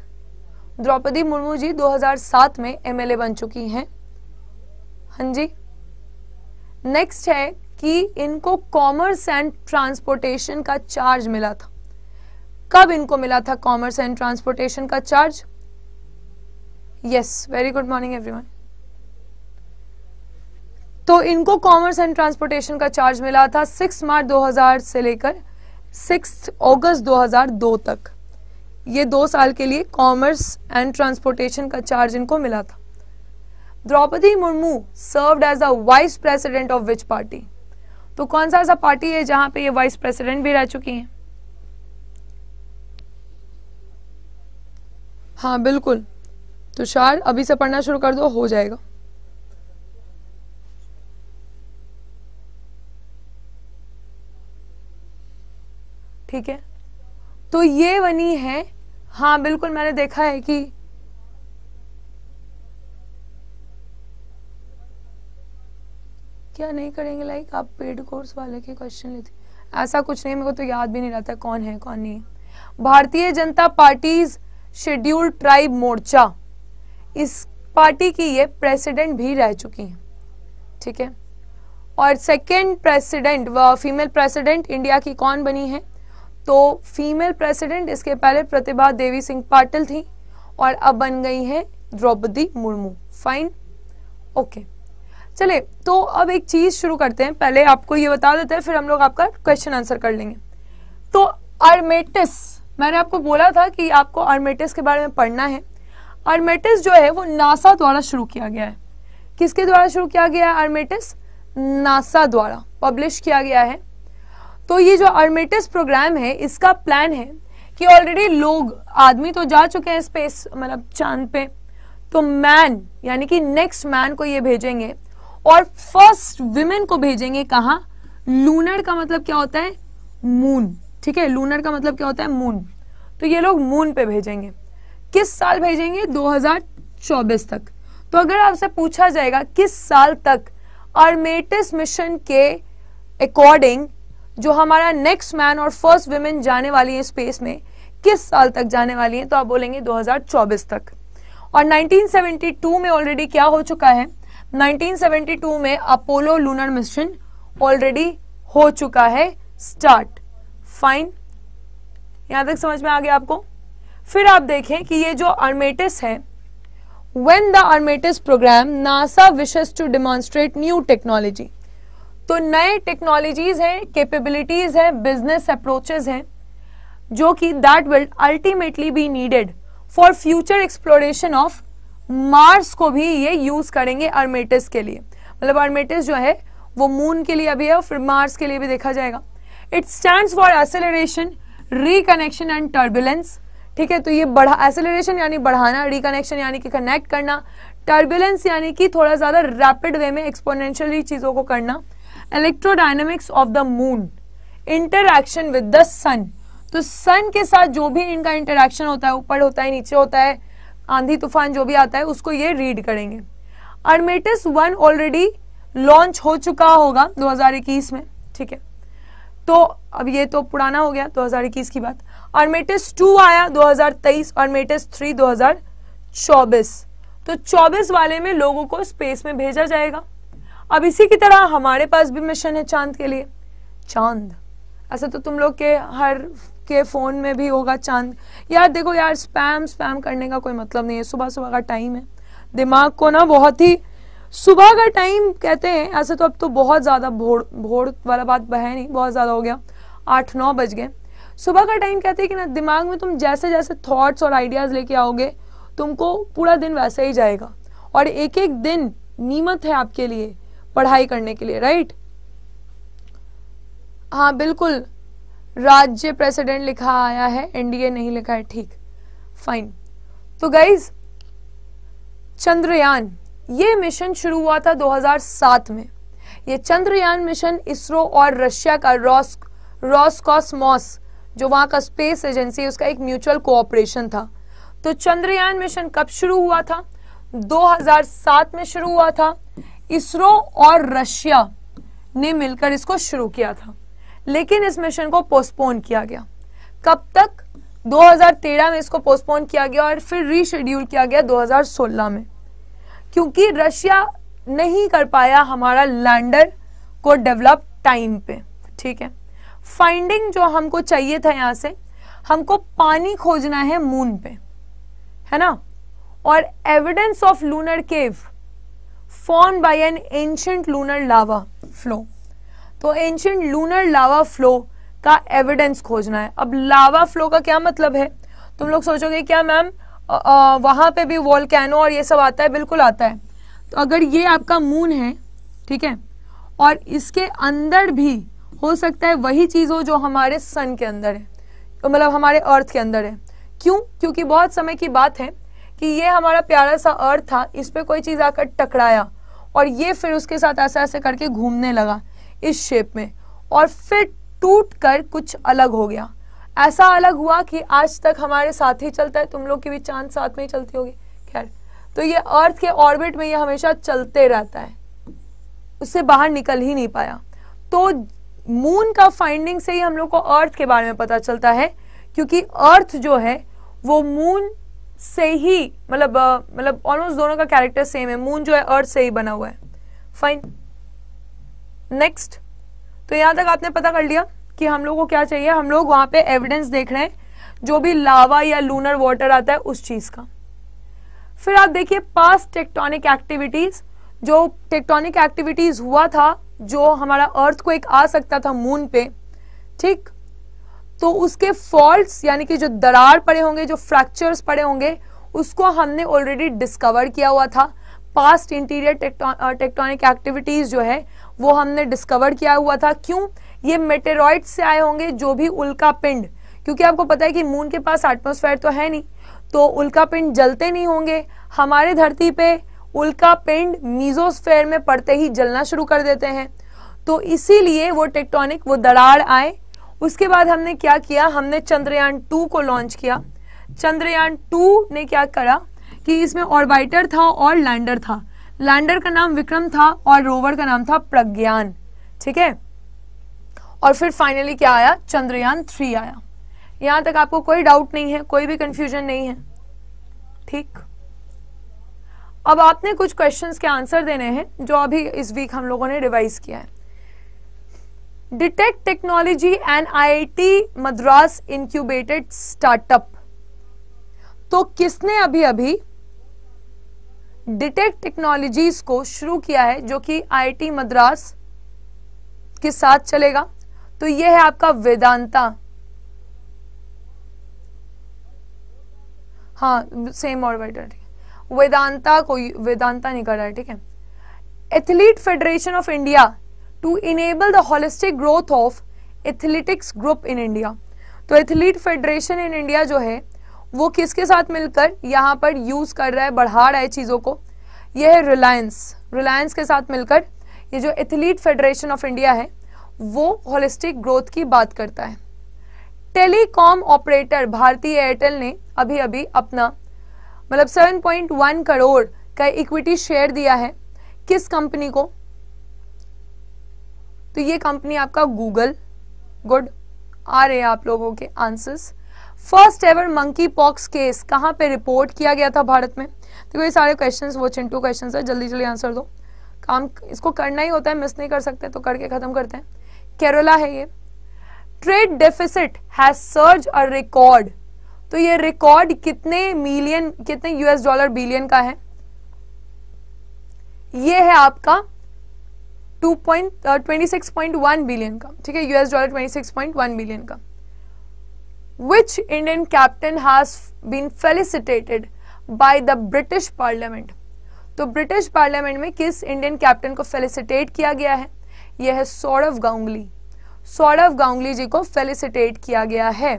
द्रौपदी मुर्मू जी 2007 में एमएलए बन चुकी हैं हाँ जी नेक्स्ट है कि इनको कॉमर्स एंड ट्रांसपोर्टेशन का चार्ज मिला था कब इनको मिला था कॉमर्स एंड ट्रांसपोर्टेशन का charge yes very good morning everyone तो इनको कॉमर्स एंड ट्रांसपोर्टेशन का चार्ज मिला था 6 मार्च 2000 से लेकर 6 अगस्त 2002 तक ये दो साल के लिए कॉमर्स एंड ट्रांसपोर्टेशन का चार्ज इनको मिला था Droupadi Murmu served as a vice president of which party तो कौन सा ऐसा पार्टी है जहां पे ये वाइस प्रेसिडेंट भी रह चुकी हैं हाँ बिल्कुल तुषार अभी से पढ़ना शुरू कर दो हो जाएगा ठीक है तो ये बनी है हाँ बिल्कुल मैंने देखा है कि क्या नहीं करेंगे लाइक आप पेड कोर्स वाले के क्वेश्चन लेते ऐसा कुछ नहीं मेरे को तो याद भी नहीं रहता कौन है कौन नहीं भारतीय जनता पार्टीज शेड्यूल्ड ट्राइब मोर्चा इस पार्टी की ये प्रेसिडेंट भी रह चुकी हैं ठीक है और सेकेंड प्रेसिडेंट व फीमेल प्रेसिडेंट इंडिया की कौन बनी है तो फीमेल प्रेसिडेंट इसके पहले प्रतिभा देवी सिंह पाटिल थी और अब बन गई है Droupadi Murmu fine okay okay. चले तो अब एक चीज शुरू करते हैं पहले आपको ये बता देते हैं फिर हम लोग आपका क्वेश्चन आंसर कर लेंगे तो अर्मेटिस मैंने आपको बोला था कि आपको अर्मेटिस के बारे में पढ़ना है अर्मेटिस जो है वो नासा द्वारा शुरू किया गया है किसके द्वारा शुरू किया गया है अर्मेटिस नासा द्वारा पब्लिश किया गया है तो ये जो अर्मेटिस प्रोग्राम है इसका प्लान है कि ऑलरेडी लोग आदमी तो जा चुके हैं स्पेस मतलब चांद पे तो मैन यानी कि नेक्स्ट मैन को ये भेजेंगे और फर्स्ट विमेन को भेजेंगे कहा लूनर का मतलब क्या होता है मून ठीक है लूनर का मतलब क्या होता है मून तो ये लोग मून पे भेजेंगे किस साल भेजेंगे 2024 तक तो अगर आपसे पूछा जाएगा किस साल तक अर्मेटिस मिशन के अकॉर्डिंग जो हमारा नेक्स्ट मैन और फर्स्ट वुमेन जाने वाली है स्पेस में किस साल तक जाने वाली है तो आप बोलेंगे 2024 तक और 1972 में ऑलरेडी क्या हो चुका है 1972 में अपोलो लूनर मिशन ऑलरेडी हो चुका है स्टार्ट फाइन यहां तक समझ में आ गया आपको फिर आप देखें कि ये जो अर्मेटिस है when the Artemis program NASA विशेष टू डिमॉन्स्ट्रेट न्यू टेक्नोलॉजी तो नए टेक्नोलॉजीज हैं कैपेबिलिटीज हैं बिजनेस अप्रोचेज हैं जो कि that will ultimately be needed for future exploration of Mars को भी ये यूज करेंगे अर्मेटिस के लिए मतलब अर्मेटिस जो है वो मून के लिए अभी है और फिर मार्स के लिए भी देखा जाएगा it stand for acceleration reconnection and turbulence ठीक है तो ये बढ़ा एसेलरेशन यानी बढ़ाना रिकनेक्शन यानी कि कनेक्ट करना टर्बुलेंस यानी कि थोड़ा ज़्यादा रैपिड वे में एक्सपोनेंशियली चीज़ों को करना electrodynamics of the moon interaction with the sun तो सन के साथ जो भी इनका इंटरक्शन होता है ऊपर होता है नीचे होता है आंधी तूफान जो भी आता है उसको ये रीड करेंगे अर्मेटिस वन ऑलरेडी लॉन्च हो चुका होगा 2021 में ठीक है तो अब ये तो पुराना हो गया 2021 की बात अर्मेटिस टू आया 2023 हजार मेटिस थ्री 2024 तो 24 वाले में लोगों को स्पेस में भेजा जाएगा अब इसी की तरह हमारे पास भी मिशन है चांद के लिए चांद ऐसा तो तुम लोग के हर आपके फ़ोन में भी होगा चांद यार देखो यार स्पैम स्पैम करने का कोई मतलब नहीं है सुबह सुबह का टाइम है दिमाग को ना बहुत ही सुबह का टाइम कहते हैं ऐसे तो अब तो बहुत ज़्यादा भोड़ भोड़ वाला बात है नहीं बहुत ज़्यादा हो गया आठ नौ बज गए सुबह का टाइम कहते हैं कि ना दिमाग में तुम जैसे जैसे थॉट्स और आइडियाज़ लेके आओगे तुमको पूरा दिन वैसा ही जाएगा और एक एक दिन नीमत है आपके लिए पढ़ाई करने के लिए राइट हाँ बिल्कुल राज्य प्रेसिडेंट लिखा आया है एनडीए नहीं लिखा है ठीक फाइन तो गाइज चंद्रयान ये मिशन शुरू हुआ था 2007 में ये चंद्रयान मिशन इसरो और रशिया का रॉस रॉसकॉस्मॉस जो वहां का स्पेस एजेंसी उसका एक म्यूचुअल कोऑपरेशन था तो चंद्रयान मिशन कब शुरू हुआ था 2007 में शुरू हुआ था इसरो और रशिया ने मिलकर इसको शुरू किया था लेकिन इस मिशन को पोस्टपोन किया गया कब तक 2013 में इसको पोस्टपोन किया गया और फिर रीशेड्यूल किया गया 2016 में क्योंकि रशिया नहीं कर पाया हमारा लैंडर को डेवलप टाइम पे ठीक है फाइंडिंग जो हमको चाहिए था यहाँ से हमको पानी खोजना है मून पे है ना और evidence of lunar cave form by an ancient lunar lava flow तो एंशियंट लूनर लावा फ्लो का एविडेंस खोजना है अब लावा फ्लो का क्या मतलब है तुम लोग सोचोगे क्या मैम वहाँ पे भी वॉलकैनो और ये सब आता है बिल्कुल आता है तो अगर ये आपका मून है ठीक है और इसके अंदर भी हो सकता है वही चीज़ हो जो हमारे सन के अंदर है तो मतलब हमारे अर्थ के अंदर है क्यों क्योंकि बहुत समय की बात है कि ये हमारा प्यारा सा अर्थ था इस पर कोई चीज़ आकर टकराया और ये फिर उसके साथ ऐसे ऐसे करके घूमने लगा इस शेप में और फिर टूट कर कुछ अलग हो गया ऐसा अलग हुआ कि आज तक हमारे साथ ही चलता है तुम लोग की भी चांद साथ में ही चलती होगी खैर तो ये अर्थ के ऑर्बिट में ये हमेशा चलते रहता है उससे बाहर निकल ही नहीं पाया तो मून का फाइंडिंग से ही हम लोग को अर्थ के बारे में पता चलता है क्योंकि अर्थ जो है वो मून से ही मतलब मतलब ऑलमोस्ट दोनों का कैरेक्टर सेम है मून जो है अर्थ से ही बना हुआ है फाइन नेक्स्ट तो यहां तक आपने पता कर लिया कि हम लोग को क्या चाहिए हम लोग वहां पे एविडेंस देख रहे हैं जो भी लावा या लूनर वाटर आता है उस चीज का फिर आप देखिए पास्ट टेक्टोनिक एक्टिविटीज जो टेक्टोनिक एक्टिविटीज हुआ था जो हमारा अर्थ को एक आ सकता था मून पे ठीक तो उसके फॉल्ट यानी कि जो दरार पड़े होंगे जो फ्रैक्चर्स पड़े होंगे उसको हमने ऑलरेडी डिस्कवर किया हुआ था पास्ट इंटीरियर टेक्टोनिक एक्टिविटीज जो है वो हमने डिस्कवर किया हुआ था क्यों ये मेटेरॉइड से आए होंगे जो भी उल्का पिंड क्योंकि आपको पता है कि मून के पास एटमोसफेयर तो है नहीं तो उल्का पिंड जलते नहीं होंगे हमारे धरती पे उल्का पिंड मीजोस्फेयर में पड़ते ही जलना शुरू कर देते हैं तो इसीलिए वो टेक्टोनिक वो दरार आए उसके बाद हमने क्या किया हमने चंद्रयान टू को लॉन्च किया चंद्रयान टू ने क्या करा कि इसमें ऑर्बाइटर था और लैंडर था लैंडर का नाम विक्रम था और रोवर का नाम था प्रज्ञान ठीक है और फिर फाइनली क्या आया चंद्रयान थ्री आया यहां तक आपको कोई डाउट नहीं है कोई भी कंफ्यूजन नहीं है ठीक अब आपने कुछ क्वेश्चंस के आंसर देने हैं जो अभी इस वीक हम लोगों ने रिवाइज किया है detect technology and IIT Madras incubated startup तो किसने अभी अभी डिटेक्ट टेक्नोलॉजीज को शुरू किया है जो कि आईटी मद्रास के साथ चलेगा तो यह है आपका वेदांता हाँ सेम और ठीक वेदांता को वेदांता नहीं कर रहा है ठीक है athlete federation of India to enable the holistic growth of athletics group in India तो एथलीट फेडरेशन इन इंडिया जो है वो किसके साथ मिलकर यहाँ पर यूज़ कर रहा है बढ़ा रहा है चीज़ों को यह है रिलायंस रिलायंस के साथ मिलकर ये जो एथलीट फेडरेशन ऑफ इंडिया है वो होलिस्टिक ग्रोथ की बात करता है टेलीकॉम ऑपरेटर भारतीय एयरटेल ने अभी अभी अपना मतलब 7.1 करोड़ का इक्विटी शेयर दिया है किस कंपनी को तो ये कंपनी आपका गूगल गुड आ रहे हैं आप लोगों के answers first ever monkey pox case कहाँ पे रिपोर्ट किया गया था भारत में देखो ये सारे क्वेश्चंस वो चिंटू क्वेश्चंस है जल्दी जल्दी आंसर दो काम इसको करना ही होता है मिस नहीं कर सकते तो करके खत्म करते हैं केरला है ये trade deficit has surge a record तो ये रिकॉर्ड कितने मिलियन कितने यूएस डॉलर बिलियन का है ये है आपका टू पॉइंट वन बिलियन का ठीक है यूएस डॉलर वन बिलियन का which Indian captain has been felicitated by the British Parliament? तो ब्रिटिश पार्लियामेंट में किस इंडियन कैप्टन को फेलिसिटेट किया गया है यह है सौरव गांगुली सौरव गांगुली जी को फेलिसिटेट किया गया है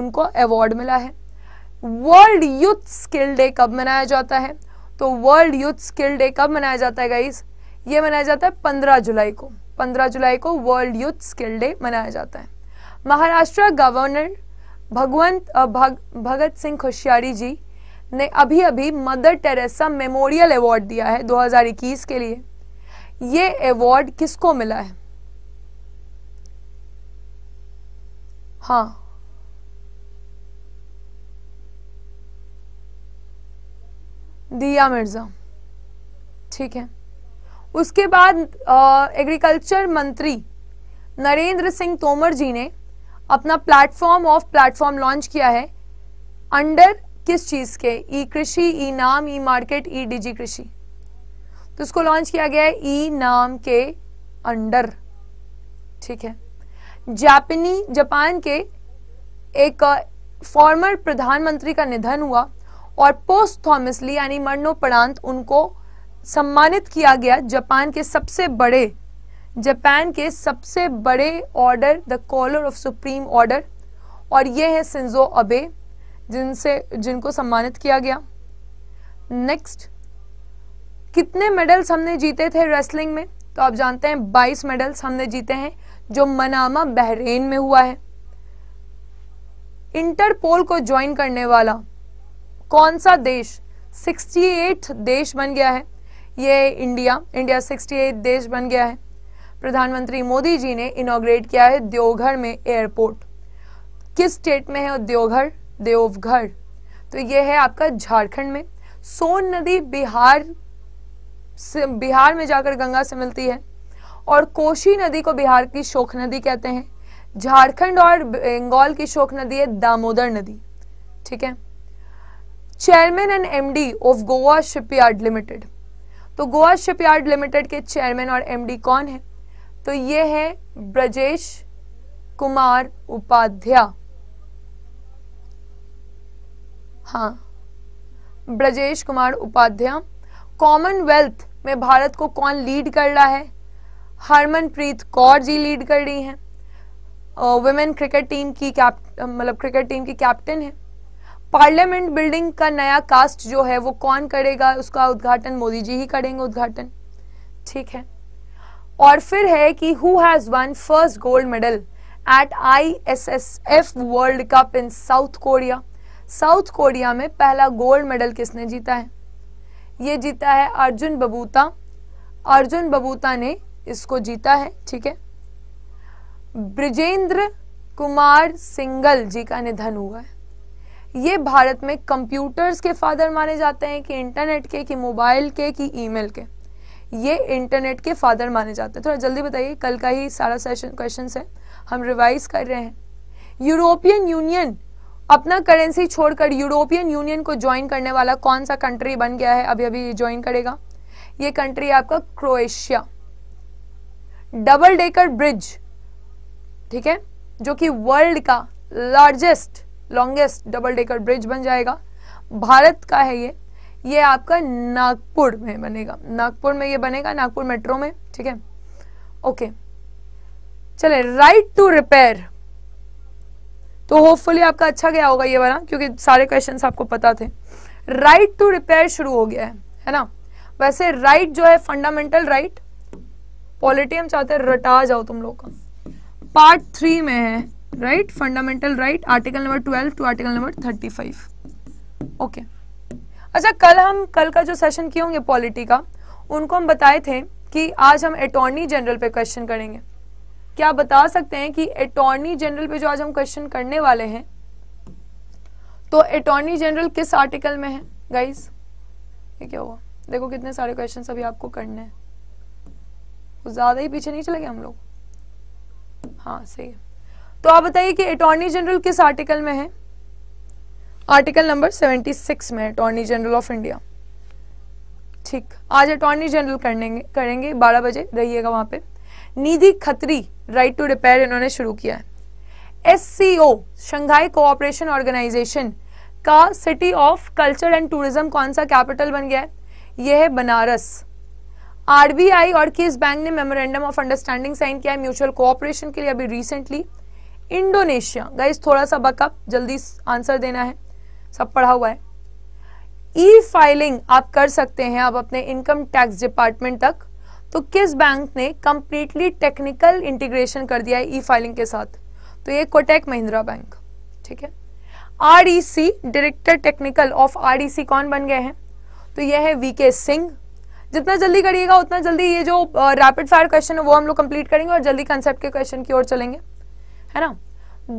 उनको अवार्ड मिला है वर्ल्ड यूथ स्किल डे कब मनाया जाता है तो वर्ल्ड यूथ स्किल डे कब मनाया जाता है गाइस ये मनाया जाता है पंद्रह जुलाई को पंद्रह जुलाई को वर्ल्ड यूथ स्किल डे मनाया जाता है महाराष्ट्र गवर्नर भगवंत भग भगत सिंह खुशियारी जी ने अभी अभी मदर टेरेसा मेमोरियल अवार्ड दिया है 2021 के लिए ये अवार्ड किसको मिला है हाँ दिया मिर्जा ठीक है उसके बाद एग्रीकल्चर मंत्री नरेंद्र सिंह तोमर जी ने अपना प्लेटफॉर्म ऑफ प्लेटफॉर्म लॉन्च किया है अंडर किस चीज के ई e कृषि ई e नाम ई मार्केट ई डिजी कृषि तो इसको लॉन्च किया गया है ई e नाम के अंडर ठीक है जापानी जापान के एक फॉर्मर प्रधानमंत्री का निधन हुआ और पोस्ट थॉमसली यानी मरणोपरांत उनको सम्मानित किया गया जापान के सबसे बड़े जापान के सबसे बड़े order the collar of supreme order और ये है सिंजो अबे जिनसे जिनको सम्मानित किया गया नेक्स्ट कितने मेडल्स हमने जीते थे रेसलिंग में तो आप जानते हैं 22 मेडल्स हमने जीते हैं जो मनामा बहरेन में हुआ है इंटरपोल को ज्वाइन करने वाला कौन सा देश 68 देश बन गया है ये इंडिया इंडिया 68 देश बन गया है प्रधानमंत्री मोदी जी ने इनोग्रेट किया है देवघर में एयरपोर्ट किस स्टेट में है देवघर देवघर तो ये है आपका झारखंड में सोन नदी बिहार से बिहार में जाकर गंगा से मिलती है और कोशी नदी को बिहार की शोक नदी कहते हैं झारखंड और बंगाल की शोक नदी है दामोदर नदी ठीक है chairman and MD of Goa shipyard limited तो गोवा शिपयार्ड लिमिटेड के चेयरमैन और एमडी कौन है तो ये है ब्रजेश कुमार उपाध्याय हाँ ब्रजेश कुमार उपाध्याय कॉमनवेल्थ में भारत को कौन लीड कर रहा है हरमनप्रीत कौर जी लीड कर रही हैं वुमेन क्रिकेट टीम की कैप मतलब क्रिकेट टीम की कैप्टन है पार्लियामेंट बिल्डिंग का नया कास्ट जो है वो कौन करेगा उसका उद्घाटन मोदी जी ही करेंगे उद्घाटन ठीक है और फिर है कि who has won first gold medal at I S S F World Cup in South Korea South Korea में पहला गोल्ड मेडल किसने जीता है ये जीता है अर्जुन बबूता अर्जुन बबूता ने इसको जीता है ठीक है ब्रिजेंद्र कुमार सिंगल जी का निधन हुआ है ये भारत में कंप्यूटर्स के फादर माने जाते हैं कि इंटरनेट के कि मोबाइल के कि ईमेल के ये इंटरनेट के फादर माने जाते हैं थोड़ा जल्दी बताइए कल का ही सारा सेशन क्वेश्चन है हम रिवाइज कर रहे हैं यूरोपियन यूनियन अपना करेंसी छोड़कर यूरोपियन यूनियन को ज्वाइन करने वाला कौन सा कंट्री बन गया है अभी अभी ज्वाइन करेगा ये कंट्री आपका क्रोएशिया डबल डेकर ब्रिज ठीक है जो कि वर्ल्ड का largest longest double decker bridge बन जाएगा भारत का है ये ये आपका नागपुर में बनेगा नागपुर में ये बनेगा नागपुर मेट्रो में ठीक है ओके चले राइट टू रिपेयर तो होपफुली आपका अच्छा गया होगा ये वाला क्योंकि सारे क्वेश्चन आपको पता थे राइट टू रिपेयर शुरू हो गया है है ना वैसे राइट right जो है फंडामेंटल राइट पॉलिटी हम चाहते हैं रटा जाओ तुम लोग का पार्ट थ्री में है right fundamental right article number twelve to article number thirty five okay अच्छा कल हम कल का जो सेशन किए होंगे पॉलिटी का उनको हम बताए थे कि आज हम अटॉर्नी जनरल पे क्वेश्चन करेंगे क्या बता सकते हैं कि अटॉर्नी जनरल पे जो आज हम क्वेश्चन करने वाले हैं तो अटॉर्नी जनरल किस आर्टिकल में है गाइस ये क्या हुआ देखो कितने सारे क्वेश्चन अभी आपको करने हैं ज़्यादा ही पीछे नहीं चले गए हम लोग हाँ सही है तो आप बताइए कि अटॉर्नी जनरल किस आर्टिकल में है आर्टिकल नंबर 76 में अटॉर्नी जनरल ऑफ इंडिया ठीक आज अटॉर्नी जनरल करेंगे करेंगे बारह बजे रहिएगा वहां पे Nidhi Khatri right to repair इन्होंने शुरू किया है एस शंघाई कोऑपरेशन ऑर्गेनाइजेशन का city of culture and tourism कौन सा कैपिटल बन गया है यह है बनारस आरबीआई और किस बैंक ने मेमोरेंडम ऑफ अंडरस्टैंडिंग साइन किया है म्यूचुअल कोऑपरेशन के लिए अभी रिसेंटली इंडोनेशिया गाइस थोड़ा सा बकअप जल्दी आंसर देना है सब पढ़ा हुआ है ई e फाइलिंग आप कर सकते हैं आप अपने इनकम टैक्स डिपार्टमेंट तक तो किस बैंक ने कंप्लीटली टेक्निकल इंटीग्रेशन कर दिया है ई फाइलिंग के साथ तो ये कोटेक महिंद्रा बैंक ठीक है R director technical of R कौन बन गए हैं तो यह है वी सिंह जितना जल्दी करिएगा उतना जल्दी ये जो रैपिड फायर क्वेश्चन है वो हम लोग कंप्लीट करेंगे और जल्दी कंसेप्ट के क्वेश्चन की ओर चलेंगे है ना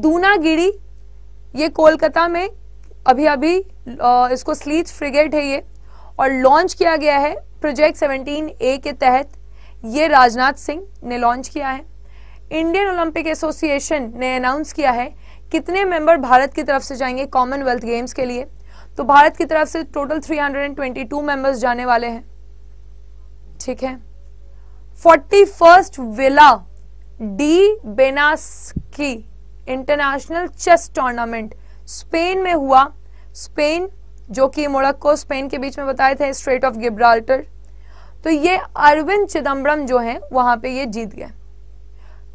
दूनागिरी ये कोलकाता में अभी अभी इसको स्लीच फ्रिगेट है ये और लॉन्च किया गया है प्रोजेक्ट सेवनटीन ए के तहत ये राजनाथ सिंह ने लॉन्च किया है इंडियन ओलंपिक एसोसिएशन ने अनाउंस किया है कितने मेंबर भारत की तरफ से जाएंगे कॉमनवेल्थ गेम्स के लिए तो भारत की तरफ से टोटल 322 मेंबर्स जाने वाले हैं ठीक है forty first Villa de Benasque की इंटरनेशनल चेस टूर्नामेंट स्पेन में हुआ स्पेन जो कि मोरक्को स्पेन के बीच में बताए थे स्ट्रेट ऑफ गिब्राल्टर तो ये अरविंद चिदम्बरम जो है वहां पे ये जीत गए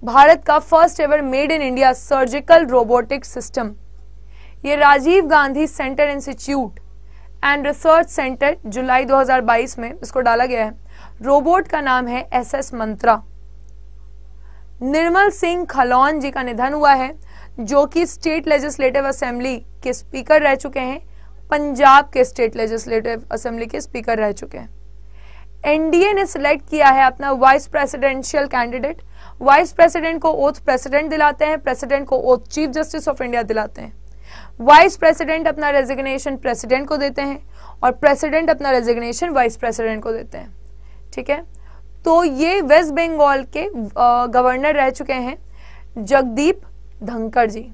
भारत का first ever made in India surgical robotic system ये Rajiv Gandhi centre institute and research centre जुलाई 2022 में इसको डाला गया है रोबोट का नाम है एस एस मंत्रा निर्मल सिंह खलौन जी का निधन हुआ है जो कि स्टेट लेजिस्लेटिव असेंबली के स्पीकर रह चुके हैं पंजाब के स्टेट लेजिस्लेटिव असेंबली के स्पीकर रह चुके हैं एनडीए ने सिलेक्ट किया है अपना vice presidential candidate vice president को ओथ प्रेसिडेंट दिलाते हैं प्रेसिडेंट को oath chief justice of India दिलाते हैं वाइस प्रेसिडेंट अपना रेजिग्नेशन प्रेसिडेंट को देते हैं और प्रेसिडेंट अपना रेजिग्नेशन वाइस प्रेसिडेंट को देते हैं ठीक है तो ये वेस्ट बंगाल के गवर्नर रह चुके हैं जगदीप धंकर जी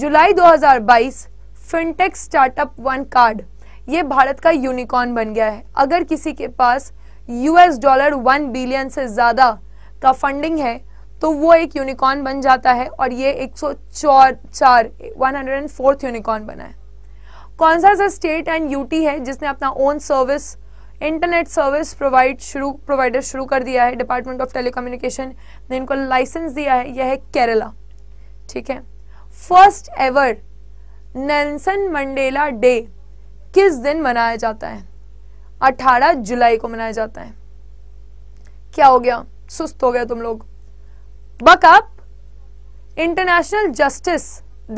जुलाई 2022 फिनटेक स्टार्टअप वन कार्ड ये भारत का यूनिकॉर्न बन गया है अगर किसी के पास यूएस डॉलर वन बिलियन से ज़्यादा का फंडिंग है तो वो एक यूनिकॉर्न बन जाता है और ये एक सौ चार one hundred and fourth unicorn बना है कौन सा सा स्टेट एंड यूटी है जिसने अपना own service internet service provide शुरू प्रोवाइडर शुरू कर दिया है डिपार्टमेंट ऑफ टेलीकम्युनिकेशन ने इनको लाइसेंस दिया है यह है केरला ठीक है first ever Nelson Mandela day किस दिन मनाया जाता है 18 जुलाई को मनाया जाता है क्या हो गया सुस्त हो गया तुम लोग बकअप इंटरनेशनल जस्टिस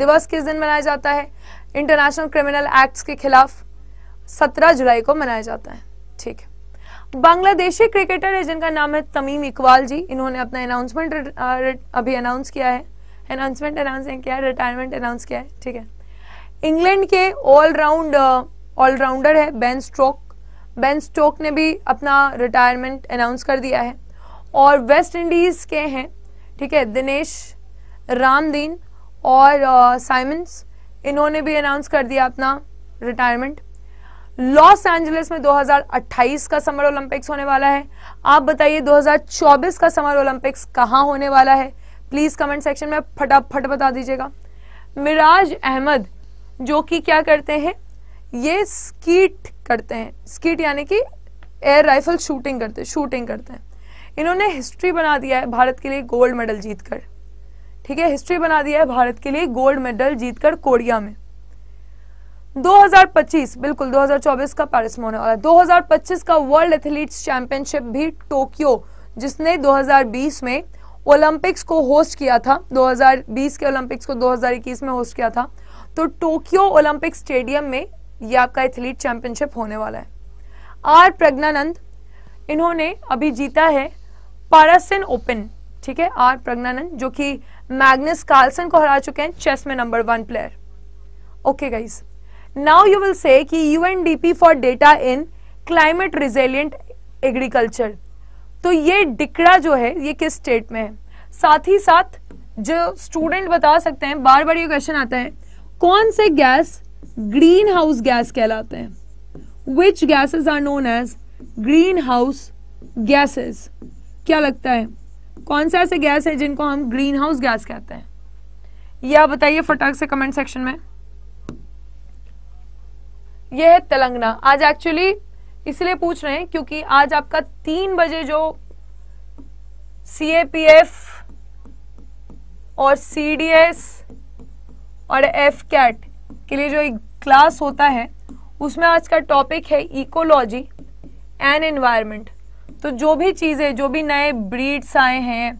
दिवस किस दिन मनाया जाता है इंटरनेशनल क्रिमिनल एक्ट्स के खिलाफ 17 जुलाई को मनाया जाता है ठीक है बांग्लादेशी क्रिकेटर है जिनका नाम है तमीम इकबाल जी इन्होंने अपना अनाउंसमेंट अभी अनाउंस किया है अनाउंसमेंट अनाउंस क्या है रिटायरमेंट अनाउंस किया है ठीक है इंग्लैंड के ऑलराउंड ऑलराउंडर है बेन स्ट्रोक बेन स्टोक ने भी अपना रिटायरमेंट अनाउंस कर दिया है और वेस्ट इंडीज़ के हैं ठीक है दिनेश रामदीन और साइमंस uh, इन्होंने भी अनाउंस कर दिया अपना रिटायरमेंट लॉस एंजलिस में 2028 का समर ओलंपिक्स होने वाला है आप बताइए 2024 का समर ओलंपिक्स कहाँ होने वाला है प्लीज़ कमेंट सेक्शन में फटाफट बता दीजिएगा मिराज अहमद जो कि क्या करते हैं ये स्कीट करते हैं स्कीट यानी कि एयर राइफल शूटिंग करते शूटिंग करते हैं इन्होंने हिस्ट्री बना दिया है भारत के लिए गोल्ड मेडल जीतकर ठीक है हिस्ट्री बना दिया है भारत के लिए गोल्ड मेडल जीतकर कोरिया में 2025 बिल्कुल 2024 का पैरिस में होने वाला है 2025 का वर्ल्ड एथलीट्स चैंपियनशिप भी टोक्यो जिसने 2020 में ओलंपिक्स को होस्ट किया था 2020 के ओलंपिक्स को 2021 में होस्ट किया था तो टोक्यो ओलंपिक स्टेडियम में ये आपका एथलीट चैंपियनशिप होने वाला है आर प्रज्ञानंद इन्होंने अभी जीता है पारासिन ओपन ठीक है आर प्रज्ञानंद जो कि मैग्नस कार्लसन को हरा चुके हैं चेस में number one player okay guys now you will say D P for data in climate resilient agriculture तो ये डिकड़ा जो है ये किस स्टेट में है साथ ही साथ जो स्टूडेंट बता सकते हैं बार बार ये क्वेश्चन आता है कौन से गैस ग्रीन हाउस गैस कहलाते हैं which gases are known as green house gases क्या लगता है कौन सा ऐसे गैस है जिनको हम ग्रीन हाउस गैस कहते हैं यह बताइए फटाक से कमेंट सेक्शन में यह है तेलंगाना आज एक्चुअली इसलिए पूछ रहे हैं क्योंकि आज आपका तीन बजे जो सी और सी और एफ कैट के लिए जो एक क्लास होता है उसमें आज का टॉपिक है इकोलॉजी एंड एनवायरनमेंट तो जो भी चीज़ें जो भी नए ब्रीड्स आए हैं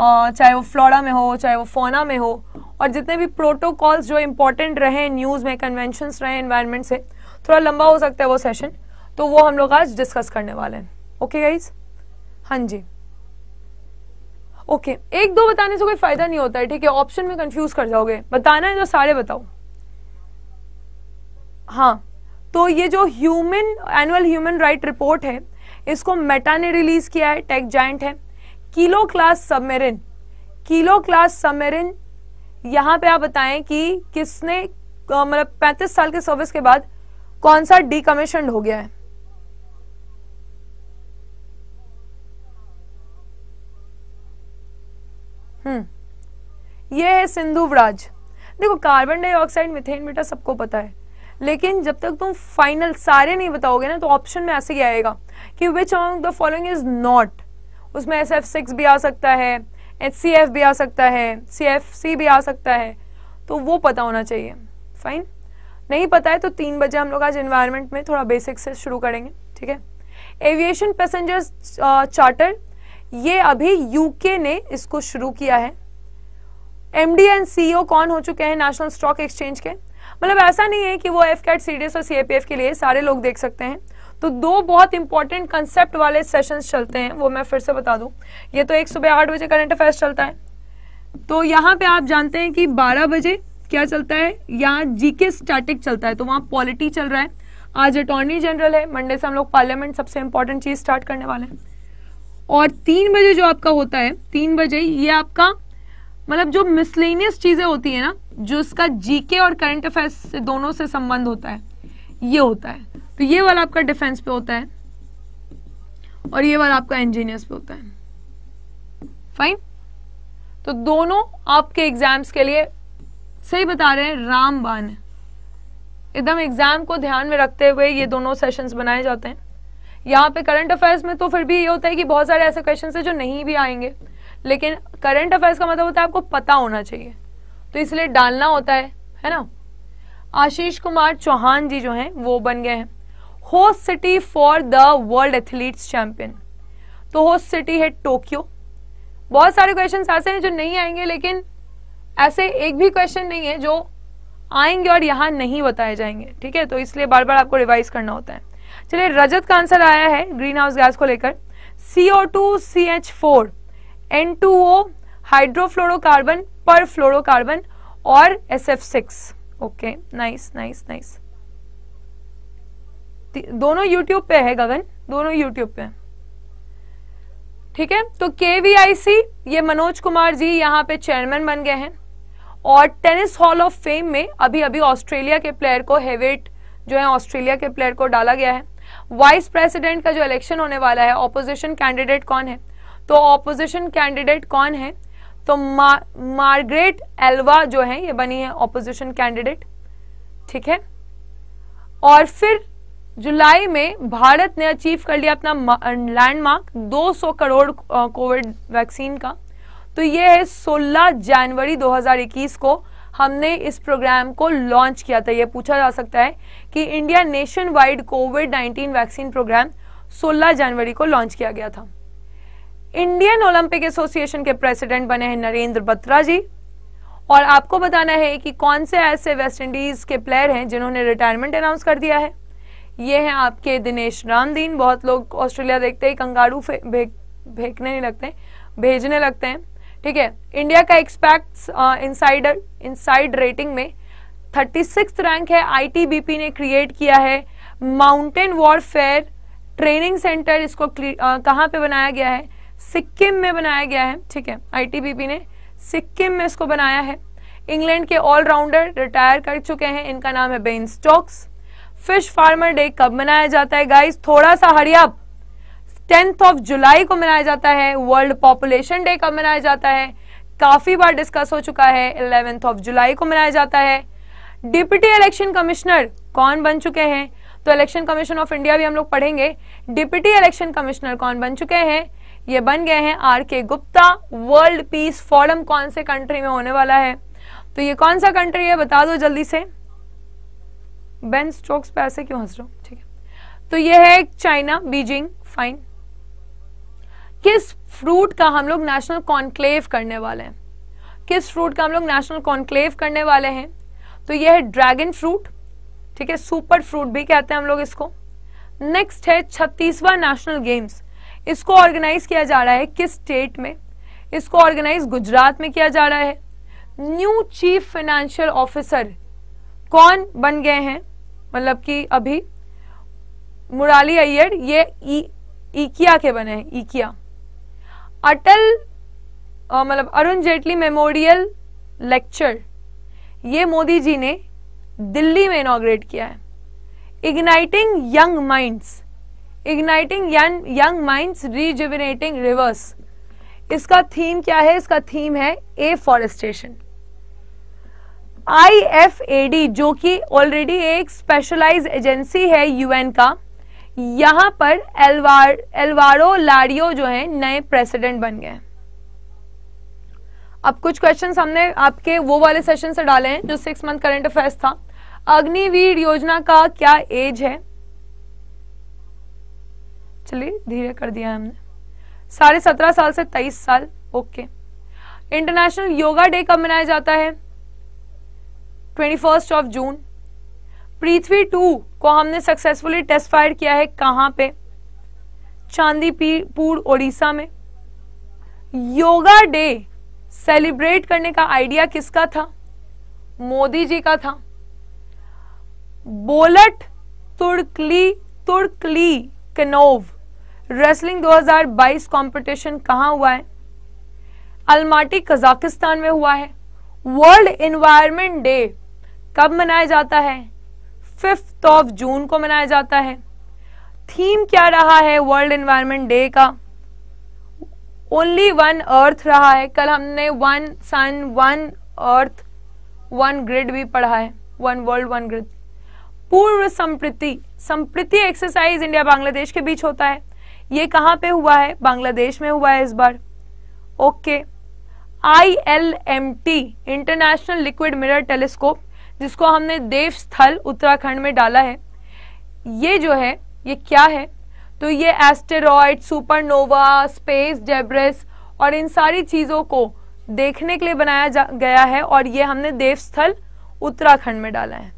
चाहे वो फ्लोरा में हो चाहे वो फोना में हो और जितने भी प्रोटोकॉल्स जो इम्पोर्टेंट रहे न्यूज़ में कन्वेंशंस रहे एनवायरनमेंट से थोड़ा लंबा हो सकता है वो सेशन तो वो हम लोग आज डिस्कस करने वाले हैं ओके गाइज हाँ जी ओके okay. एक दो बताने से कोई फायदा नहीं होता है ठीक है ऑप्शन में कंफ्यूज कर जाओगे बताना है तो सारे बताओ हाँ तो ये जो human annual human right report है इसको मेटा ने रिलीज किया है टेक जाइंट है kilo class submarine kilo class submarine यहाँ पे आप बताएं कि किसने मतलब पैंतीस साल के सर्विस के बाद कौन सा डिकमीशन हो गया है हम्म। ये है व्राज देखो कार्बन डाइऑक्साइड मिथेन बेटा सबको पता है लेकिन जब तक तुम फाइनल सारे नहीं बताओगे ना तो ऑप्शन में ऐसे ही आएगा कि which on the following is not उसमें एस एफ सिक्स भी आ सकता है एच सी एफ भी आ सकता है सी एफ सी भी आ सकता है तो वो पता होना चाहिए फाइन नहीं पता है तो तीन बजे हम लोग आज इन्वायरमेंट में थोड़ा बेसिक से शुरू करेंगे ठीक है एविएशन पैसेंजर्स चार्टर ये अभी यूके ने इसको शुरू किया है एमडी एंड सीईओ कौन हो चुके हैं नेशनल स्टॉक एक्सचेंज के मतलब ऐसा नहीं है कि वो एफ कैट सीडीएस और सीएपीएफ के लिए सारे लोग देख सकते हैं तो दो बहुत इंपॉर्टेंट कंसेप्ट वाले सेशंस चलते हैं वो मैं फिर से बता दूं ये तो एक सुबह आठ बजे करंट अफेयर्स चलता है तो यहाँ पे आप जानते हैं कि बारह बजे क्या चलता है यहाँ जीके स्टैटिक चलता है तो वहाँ पॉलिटी चल रहा है आज अटॉर्नी जनरल है मंडे से हम लोग पार्लियामेंट सबसे इंपॉर्टेंट चीज स्टार्ट करने वाले हैं और तीन बजे जो आपका होता है तीन बजे ये आपका मतलब जो मिसलेनियस चीज़ें होती है ना जो इसका जीके और करंट अफेयर्स से दोनों से संबंध होता है ये होता है तो ये वाला आपका डिफेंस पे होता है और ये वाला आपका इंजीनियर्स पे होता है फाइन तो दोनों आपके एग्जाम्स के लिए सही बता रहे हैं रामबान एकदम एग्जाम को ध्यान में रखते हुए ये दोनों सेशंस बनाए जाते हैं यहाँ पे करंट अफेयर्स में तो फिर भी ये होता है कि बहुत सारे ऐसे क्वेश्चन है जो नहीं भी आएंगे लेकिन करंट अफेयर्स का मतलब होता है आपको पता होना चाहिए तो इसलिए डालना होता है है ना आशीष कुमार चौहान जी जो हैं वो बन गए हैं host city for the world athletes champion तो होस्ट सिटी है टोक्यो बहुत सारे क्वेश्चन ऐसे हैं जो नहीं आएंगे लेकिन ऐसे एक भी क्वेश्चन नहीं है जो आएंगे और यहाँ नहीं बताए जाएंगे ठीक है तो इसलिए बार बार आपको रिवाइज करना होता है चलिए रजत का आंसर आया है ग्रीन हाउस गैस को लेकर CO two C H four N two O hydrofluorocarbon perfluorocarbon और S F six okay nice nice nice दोनों यूट्यूब पे है गगन दोनों यूट्यूब पे ठीक है तो सी ये मनोज कुमार जी यहां पे चेयरमैन बन गए हैं और टेनिस हॉल ऑफ फेम में अभी अभी ऑस्ट्रेलिया के प्लेयर को हेवेट जो है ऑस्ट्रेलिया के प्लेयर को डाला गया है वाइस प्रेसिडेंट का जो इलेक्शन होने वाला है ऑपोजिशन कैंडिडेट कौन है तो ऑपोजिशन कैंडिडेट कौन है तो मा, मार्गरेट एल्वा जो है ये बनी है ऑपोजिशन कैंडिडेट ठीक है और फिर जुलाई में भारत ने अचीव कर लिया अपना लैंडमार्क 200 करोड़ कोविड वैक्सीन का तो ये है 16 जनवरी 2021 को हमने इस प्रोग्राम को लॉन्च किया था यह पूछा जा सकता है कि India nationwide Covid 19 vaccine programme 16 जनवरी को लॉन्च किया गया था इंडियन ओलंपिक एसोसिएशन के प्रेसिडेंट बने हैं नरेंद्र बत्रा जी और आपको बताना है कि कौन से ऐसे वेस्ट इंडीज के प्लेयर हैं जिन्होंने रिटायरमेंट अनाउंस कर दिया है ये हैं आपके दिनेश रामदीन बहुत लोग ऑस्ट्रेलिया देखते ही कंगारू फेंकने भे, लगते हैं भेजने लगते हैं ठीक है इंडिया का एक्सपैक्ट्स इनसाइडर इनसाइड रेटिंग में थर्टी रैंक है आईटीबीपी ने क्रिएट किया है माउंटेन वॉरफेयर ट्रेनिंग सेंटर इसको uh, कहाँ पे बनाया गया है सिक्किम में बनाया गया है ठीक है आईटीबीपी ने सिक्किम में इसको बनाया है इंग्लैंड के ऑलराउंडर रिटायर कर चुके हैं इनका नाम है Ben Stokes fish farmer day कब मनाया जाता है गाइस थोड़ा सा हरियाप टेंथ ऑफ जुलाई को मनाया जाता है वर्ल्ड पॉपुलेशन डे कब मनाया जाता है काफी बार डिस्कस हो चुका है इलेवेंथ ऑफ जुलाई को मनाया जाता है डिप्टी इलेक्शन कमिश्नर कौन बन चुके हैं तो इलेक्शन कमीशन ऑफ इंडिया भी हम लोग पढ़ेंगे डिप्टी इलेक्शन कमिश्नर कौन बन चुके हैं ये बन गए हैं आर के गुप्ता वर्ल्ड पीस फोरम कौन से कंट्री में होने वाला है तो ये कौन सा कंट्री है बता दो जल्दी से बेन स्ट्रोक्स पे ऐसे क्यों हंस रहा हूं ठीक है तो ये है चाइना बीजिंग फाइन किस फ्रूट का हम लोग नेशनल कॉन्क्लेव करने वाले हैं किस फ्रूट का हम लोग नेशनल कॉन्क्लेव करने वाले हैं तो यह है ड्रैगन फ्रूट ठीक है सुपर फ्रूट भी कहते हैं हम लोग इसको नेक्स्ट है छत्तीसवा नेशनल गेम्स इसको ऑर्गेनाइज किया जा रहा है किस स्टेट में इसको ऑर्गेनाइज गुजरात में किया जा रहा है न्यू चीफ फाइनेंशियल ऑफिसर कौन बन गए हैं मतलब कि अभी मुराली अय्यर ये इकिया के बने हैं इकिया अटल मतलब अरुण जेटली मेमोरियल लेक्चर ये मोदी जी ने दिल्ली में इनाग्रेट किया है igniting young minds igniting young minds rejuvenating rivers इसका थीम क्या है इसका थीम है एफॉरेस्टेशन डी जो कि ऑलरेडी एक स्पेशलाइज एजेंसी है यूएन का यहां पर एलवार एलवारो लारियो जो है नए प्रेसिडेंट बन गए अब कुछ क्वेश्चन हमने आपके वो वाले सेशन से डाले हैं जो सिक्स मंथ करंट अफेयर्स था अग्निवीर योजना का क्या एज है चलिए धीरे कर दिया हमने साढ़े सत्रह साल से तेईस साल ओके इंटरनेशनल योगा डे कब मनाया जाता है twenty first of June Prithvi two को हमने सक्सेसफुली टेस्ट फायर किया है कहां पे चांदीपुर ओडिशा में योगा डे सेलिब्रेट करने का आइडिया किसका था मोदी जी का था बोलट तुर्कली तुर्कली कनोव रेसलिंग 2022 कंपटीशन कहां हुआ है अलमाटी कजाकिस्तान में हुआ है वर्ल्ड एनवायरनमेंट डे कब मनाया जाता है फिफ्थ ऑफ जून को मनाया जाता है थीम क्या रहा है वर्ल्ड एनवायरनमेंट डे का ओनली वन अर्थ रहा है कल हमने one sun one earth one grid भी पढ़ा है वन वर्ल्ड वन ग्रिड पूर्व संप्रति संप्रति एक्सरसाइज इंडिया बांग्लादेश के बीच होता है ये कहाँ पे हुआ है बांग्लादेश में हुआ है इस बार okay I L M T international liquid mirror telescope जिसको हमने देव स्थल उत्तराखंड में डाला है ये जो है ये क्या है तो ये एस्टेरॉयड सुपरनोवा स्पेस डेब्रेस और इन सारी चीज़ों को देखने के लिए बनाया गया है और ये हमने देवस्थल उत्तराखंड में डाला है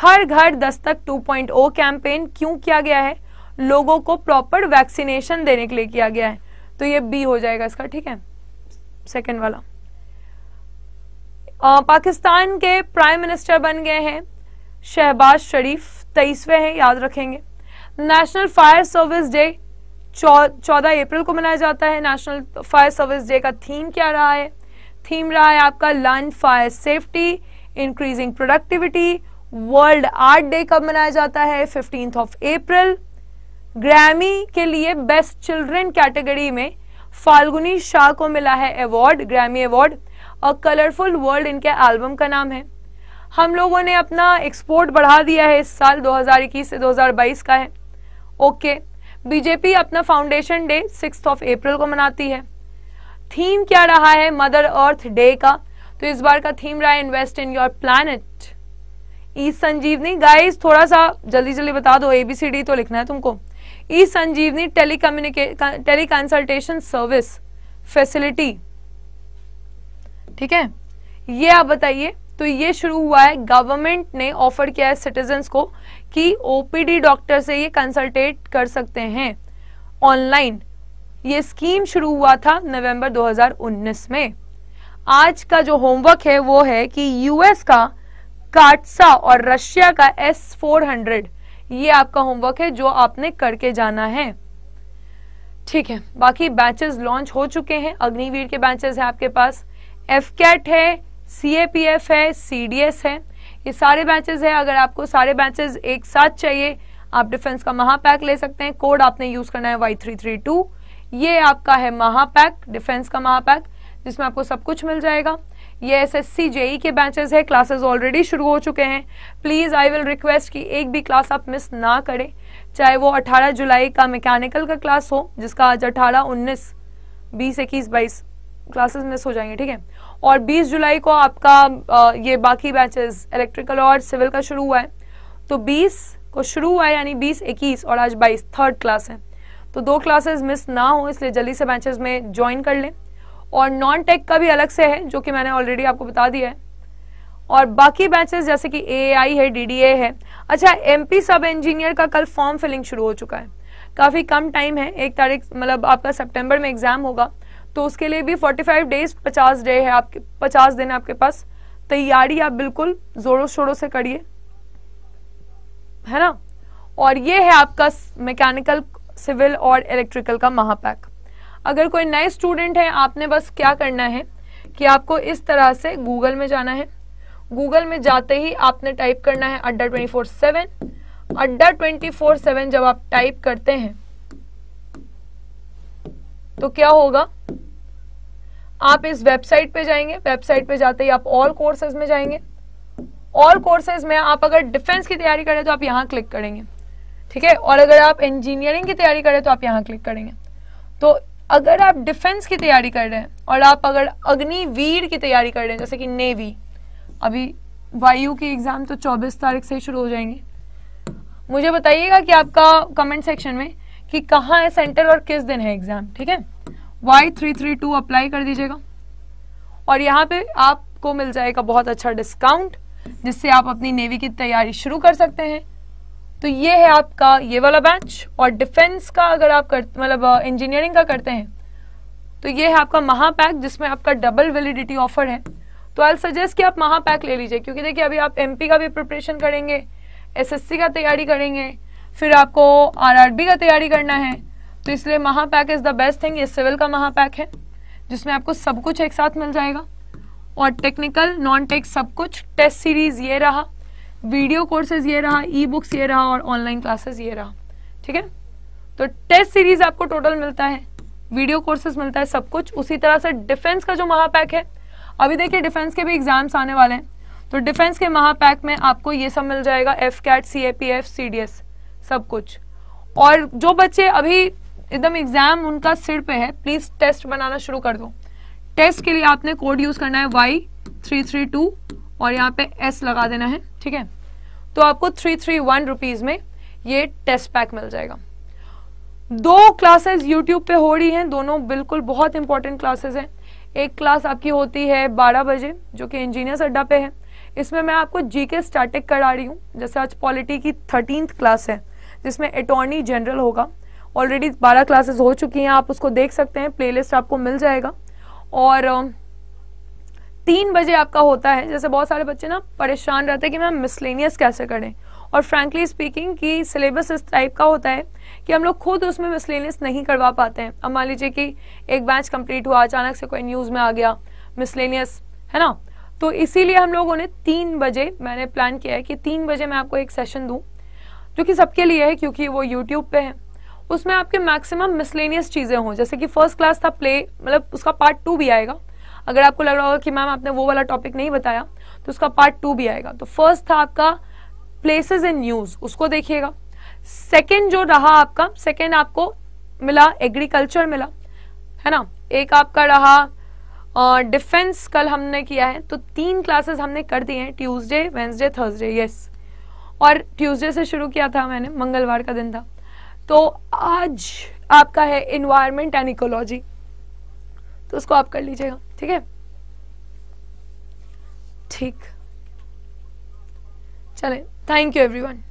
हर घर दस्तक 2.0 कैंपेन क्यों किया गया है लोगों को प्रॉपर वैक्सीनेशन देने के लिए किया गया है तो ये बी हो जाएगा इसका ठीक है सेकेंड वाला पाकिस्तान के प्राइम मिनिस्टर बन गए हैं शहबाज शरीफ तेईसवें हैं याद रखेंगे नेशनल फायर सर्विस डे चौदह अप्रैल को मनाया जाता है नेशनल फायर सर्विस डे का थीम क्या रहा है थीम रहा है आपका learn fire safety increasing productivity world art day कब मनाया जाता है फिफ्टींथ ऑफ अप्रैल ग्रैमी के लिए बेस्ट चिल्ड्रन कैटेगरी में फाल्गुनी शाह को मिला है award Grammy award a colourful world इनके एल्बम का नाम है हम लोगों ने अपना एक्सपोर्ट बढ़ा दिया है इस साल 2021 से 2022 का है ओके बीजेपी अपना foundation day six of April को मनाती है थीम क्या रहा है मदर अर्थ डे का तो इस बार का थीम रहा है invest in your planet e Sanjeevani guys थोड़ा सा जल्दी जल्दी बता दो एबीसीडी तो लिखना है तुमको e Sanjeevani tele tele consultation service facility ठीक है ये आप बताइए तो ये शुरू हुआ है गवर्नमेंट ने ऑफर किया है सिटीजन को कि ओपीडी डॉक्टर से ये कंसल्टेट कर सकते हैं ऑनलाइन ये स्कीम शुरू हुआ था नवंबर 2019 में आज का जो होमवर्क है वो है कि यूएस का काटसा और रशिया का एस फोर ये आपका होमवर्क है जो आपने करके जाना है ठीक है बाकी बैचेस लॉन्च हो चुके हैं अग्निवीर के बैचेस हैं आपके पास एफ कैट है सी ए पी एफ है सी डी एस है ये सारे बैचेज है अगर आपको सारे बैचेज एक साथ चाहिए आप डिफेंस का महापैक ले सकते हैं कोड आपने यूज करना है वाई थ्री थ्री टू ये आपका है महापैक डिफेंस का महापैक जिसमें आपको सब कुछ मिल जाएगा ये एस एस सी जेई के बैचेज है क्लासेस ऑलरेडी शुरू हो चुके हैं प्लीज़ आई विल रिक्वेस्ट कि एक भी क्लास आप मिस ना करें चाहे वो 18 जुलाई का मैकेनिकल का क्लास हो जिसका आज 18, 19, 20, 21, 22 क्लासेस मिस हो जाएंगे ठीक है और 20 जुलाई को आपका ये बाकी बैचेस इलेक्ट्रिकल और सिविल का शुरू हुआ है तो 20 को शुरू हुआ है यानी 20 21 और आज 22 थर्ड क्लास है तो दो क्लासेस मिस ना हो इसलिए जल्दी से बैचेस में ज्वाइन कर लें और नॉन टेक का भी अलग से है जो कि मैंने ऑलरेडी आपको बता दिया है और बाकी बैचेस जैसे कि ए है डी है अच्छा एम सब इंजीनियर का कल फॉर्म फिलिंग शुरू हो चुका है काफ़ी कम टाइम है एक तारीख मतलब आपका सितंबर में एग्ज़ाम होगा तो उसके लिए भी 45 डेज 50 डे है आपके 50 दिन आपके पास तैयारी आप बिल्कुल जोरों शोरों से करिए है ना और ये है आपका मैकेनिकल सिविल और इलेक्ट्रिकल का महापैक अगर कोई नए स्टूडेंट है आपने बस क्या करना है कि आपको इस तरह से गूगल में जाना है गूगल में जाते ही आपने टाइप करना है Adda twenty four seven Adda twenty four seven जब आप टाइप करते हैं तो क्या होगा आप इस वेबसाइट पे जाएंगे वेबसाइट पे जाते ही आप ऑल कोर्सेज में जाएंगे ऑल कोर्सेज में आप अगर डिफेंस की तैयारी करें तो आप यहाँ क्लिक करेंगे ठीक है और अगर आप इंजीनियरिंग की तैयारी करें तो आप यहाँ क्लिक करेंगे तो अगर आप डिफेंस की तैयारी कर रहे हैं और आप अगर अग्निवीर की तैयारी कर रहे हैं जैसे कि नेवी अभी वायु की एग्ज़ाम तो 24 तारीख से शुरू हो जाएंगे मुझे बताइएगा कि आपका कमेंट सेक्शन में कि कहाँ है सेंटर और किस दिन है एग्ज़ाम ठीक है Y three three two apply कर दीजिएगा और यहाँ पे आपको मिल जाएगा बहुत अच्छा डिस्काउंट जिससे आप अपनी नेवी की तैयारी शुरू कर सकते हैं तो ये है आपका ये वाला बैच और डिफेंस का अगर आप कर मतलब इंजीनियरिंग का करते हैं तो ये है आपका महापैक जिसमें आपका डबल वैलिडिटी ऑफर है तो आई सजेस्ट कि आप महापैक ले लीजिए क्योंकि देखिए अभी आप एम का भी प्रिपरेशन करेंगे एस का तैयारी करेंगे फिर आपको आर का तैयारी करना है तो इसलिए Mahapack is the best thing ये सिविल का महापैक है जिसमें आपको सब कुछ एक साथ मिल जाएगा और टेक्निकल नॉन टेक सब कुछ टेस्ट सीरीज़ ये रहा वीडियो कोर्सेज ये रहा ई बुक्स ये रहा और ऑनलाइन क्लासेस ये रहा ठीक है तो टेस्ट सीरीज़ आपको टोटल मिलता है वीडियो कोर्सेज मिलता है सब कुछ उसी तरह से डिफेंस का जो महापैक है अभी देखिए डिफेंस के भी एग्जाम्स आने वाले हैं तो डिफेंस के महापैक में आपको ये सब मिल जाएगा F CAT C A P F C D S सब कुछ और जो बच्चे अभी एकदम एग्जाम उनका सिर पे है प्लीज टेस्ट बनाना शुरू कर दो टेस्ट के लिए आपने कोड यूज करना है वाई थ्री थ्री टू और यहाँ पे एस लगा देना है ठीक है तो आपको थ्री थ्री वन रुपीज में ये टेस्ट पैक मिल जाएगा दो क्लासेस यूट्यूब पे हो रही हैं दोनों बिल्कुल बहुत इंपॉर्टेंट क्लासेस हैं एक क्लास आपकी होती है बारह बजे जो कि इंजीनियर्स अड्डा पे है इसमें मैं आपको जीके स्टैटिक करा रही हूँ जैसे आज पॉलिटी की थर्टीन क्लास है जिसमें अटॉर्नी जनरल होगा ऑलरेडी बारह क्लासेस हो चुकी हैं आप उसको देख सकते हैं प्लेलिस्ट आपको मिल जाएगा और तीन बजे आपका होता है जैसे बहुत सारे बच्चे ना परेशान रहते हैं कि मैम मिसलेनियस कैसे करें और फ्रेंकली स्पीकिंग कि सिलेबस इस टाइप का होता है कि हम लोग खुद उसमें मिसलेनियस नहीं करवा पाते हैं अब मान लीजिए कि एक बैच कंप्लीट हुआ अचानक से कोई न्यूज़ में आ गया मिसलेनियस है ना तो इसीलिए हम लोगों ने तीन बजे मैंने प्लान किया है कि तीन बजे मैं आपको एक सेशन दूँ जो कि सबके लिए है क्योंकि वो यूट्यूब पे है उसमें आपके मैक्सिमम मिसलेनियस चीज़ें हों जैसे कि फर्स्ट क्लास था प्ले मतलब उसका पार्ट टू भी आएगा अगर आपको लग रहा होगा कि मैम आपने वो वाला टॉपिक नहीं बताया तो उसका पार्ट टू भी आएगा तो फर्स्ट था आपका प्लेसेस इन न्यूज़ उसको देखिएगा सेकेंड जो रहा आपका सेकेंड आपको मिला एग्रीकल्चर मिला है ना एक आपका रहा डिफेंस कल हमने किया है तो तीन क्लासेस हमने कर दिए हैं ट्यूसडे वेंसडे थर्सडे यस और ट्यूसडे से शुरू किया था मैंने मंगलवार का दिन था तो आज आपका है इन्वायरमेंट एंड इकोलॉजी तो उसको आप कर लीजिएगा ठीक है ठीक चले थैंक यू एवरीवन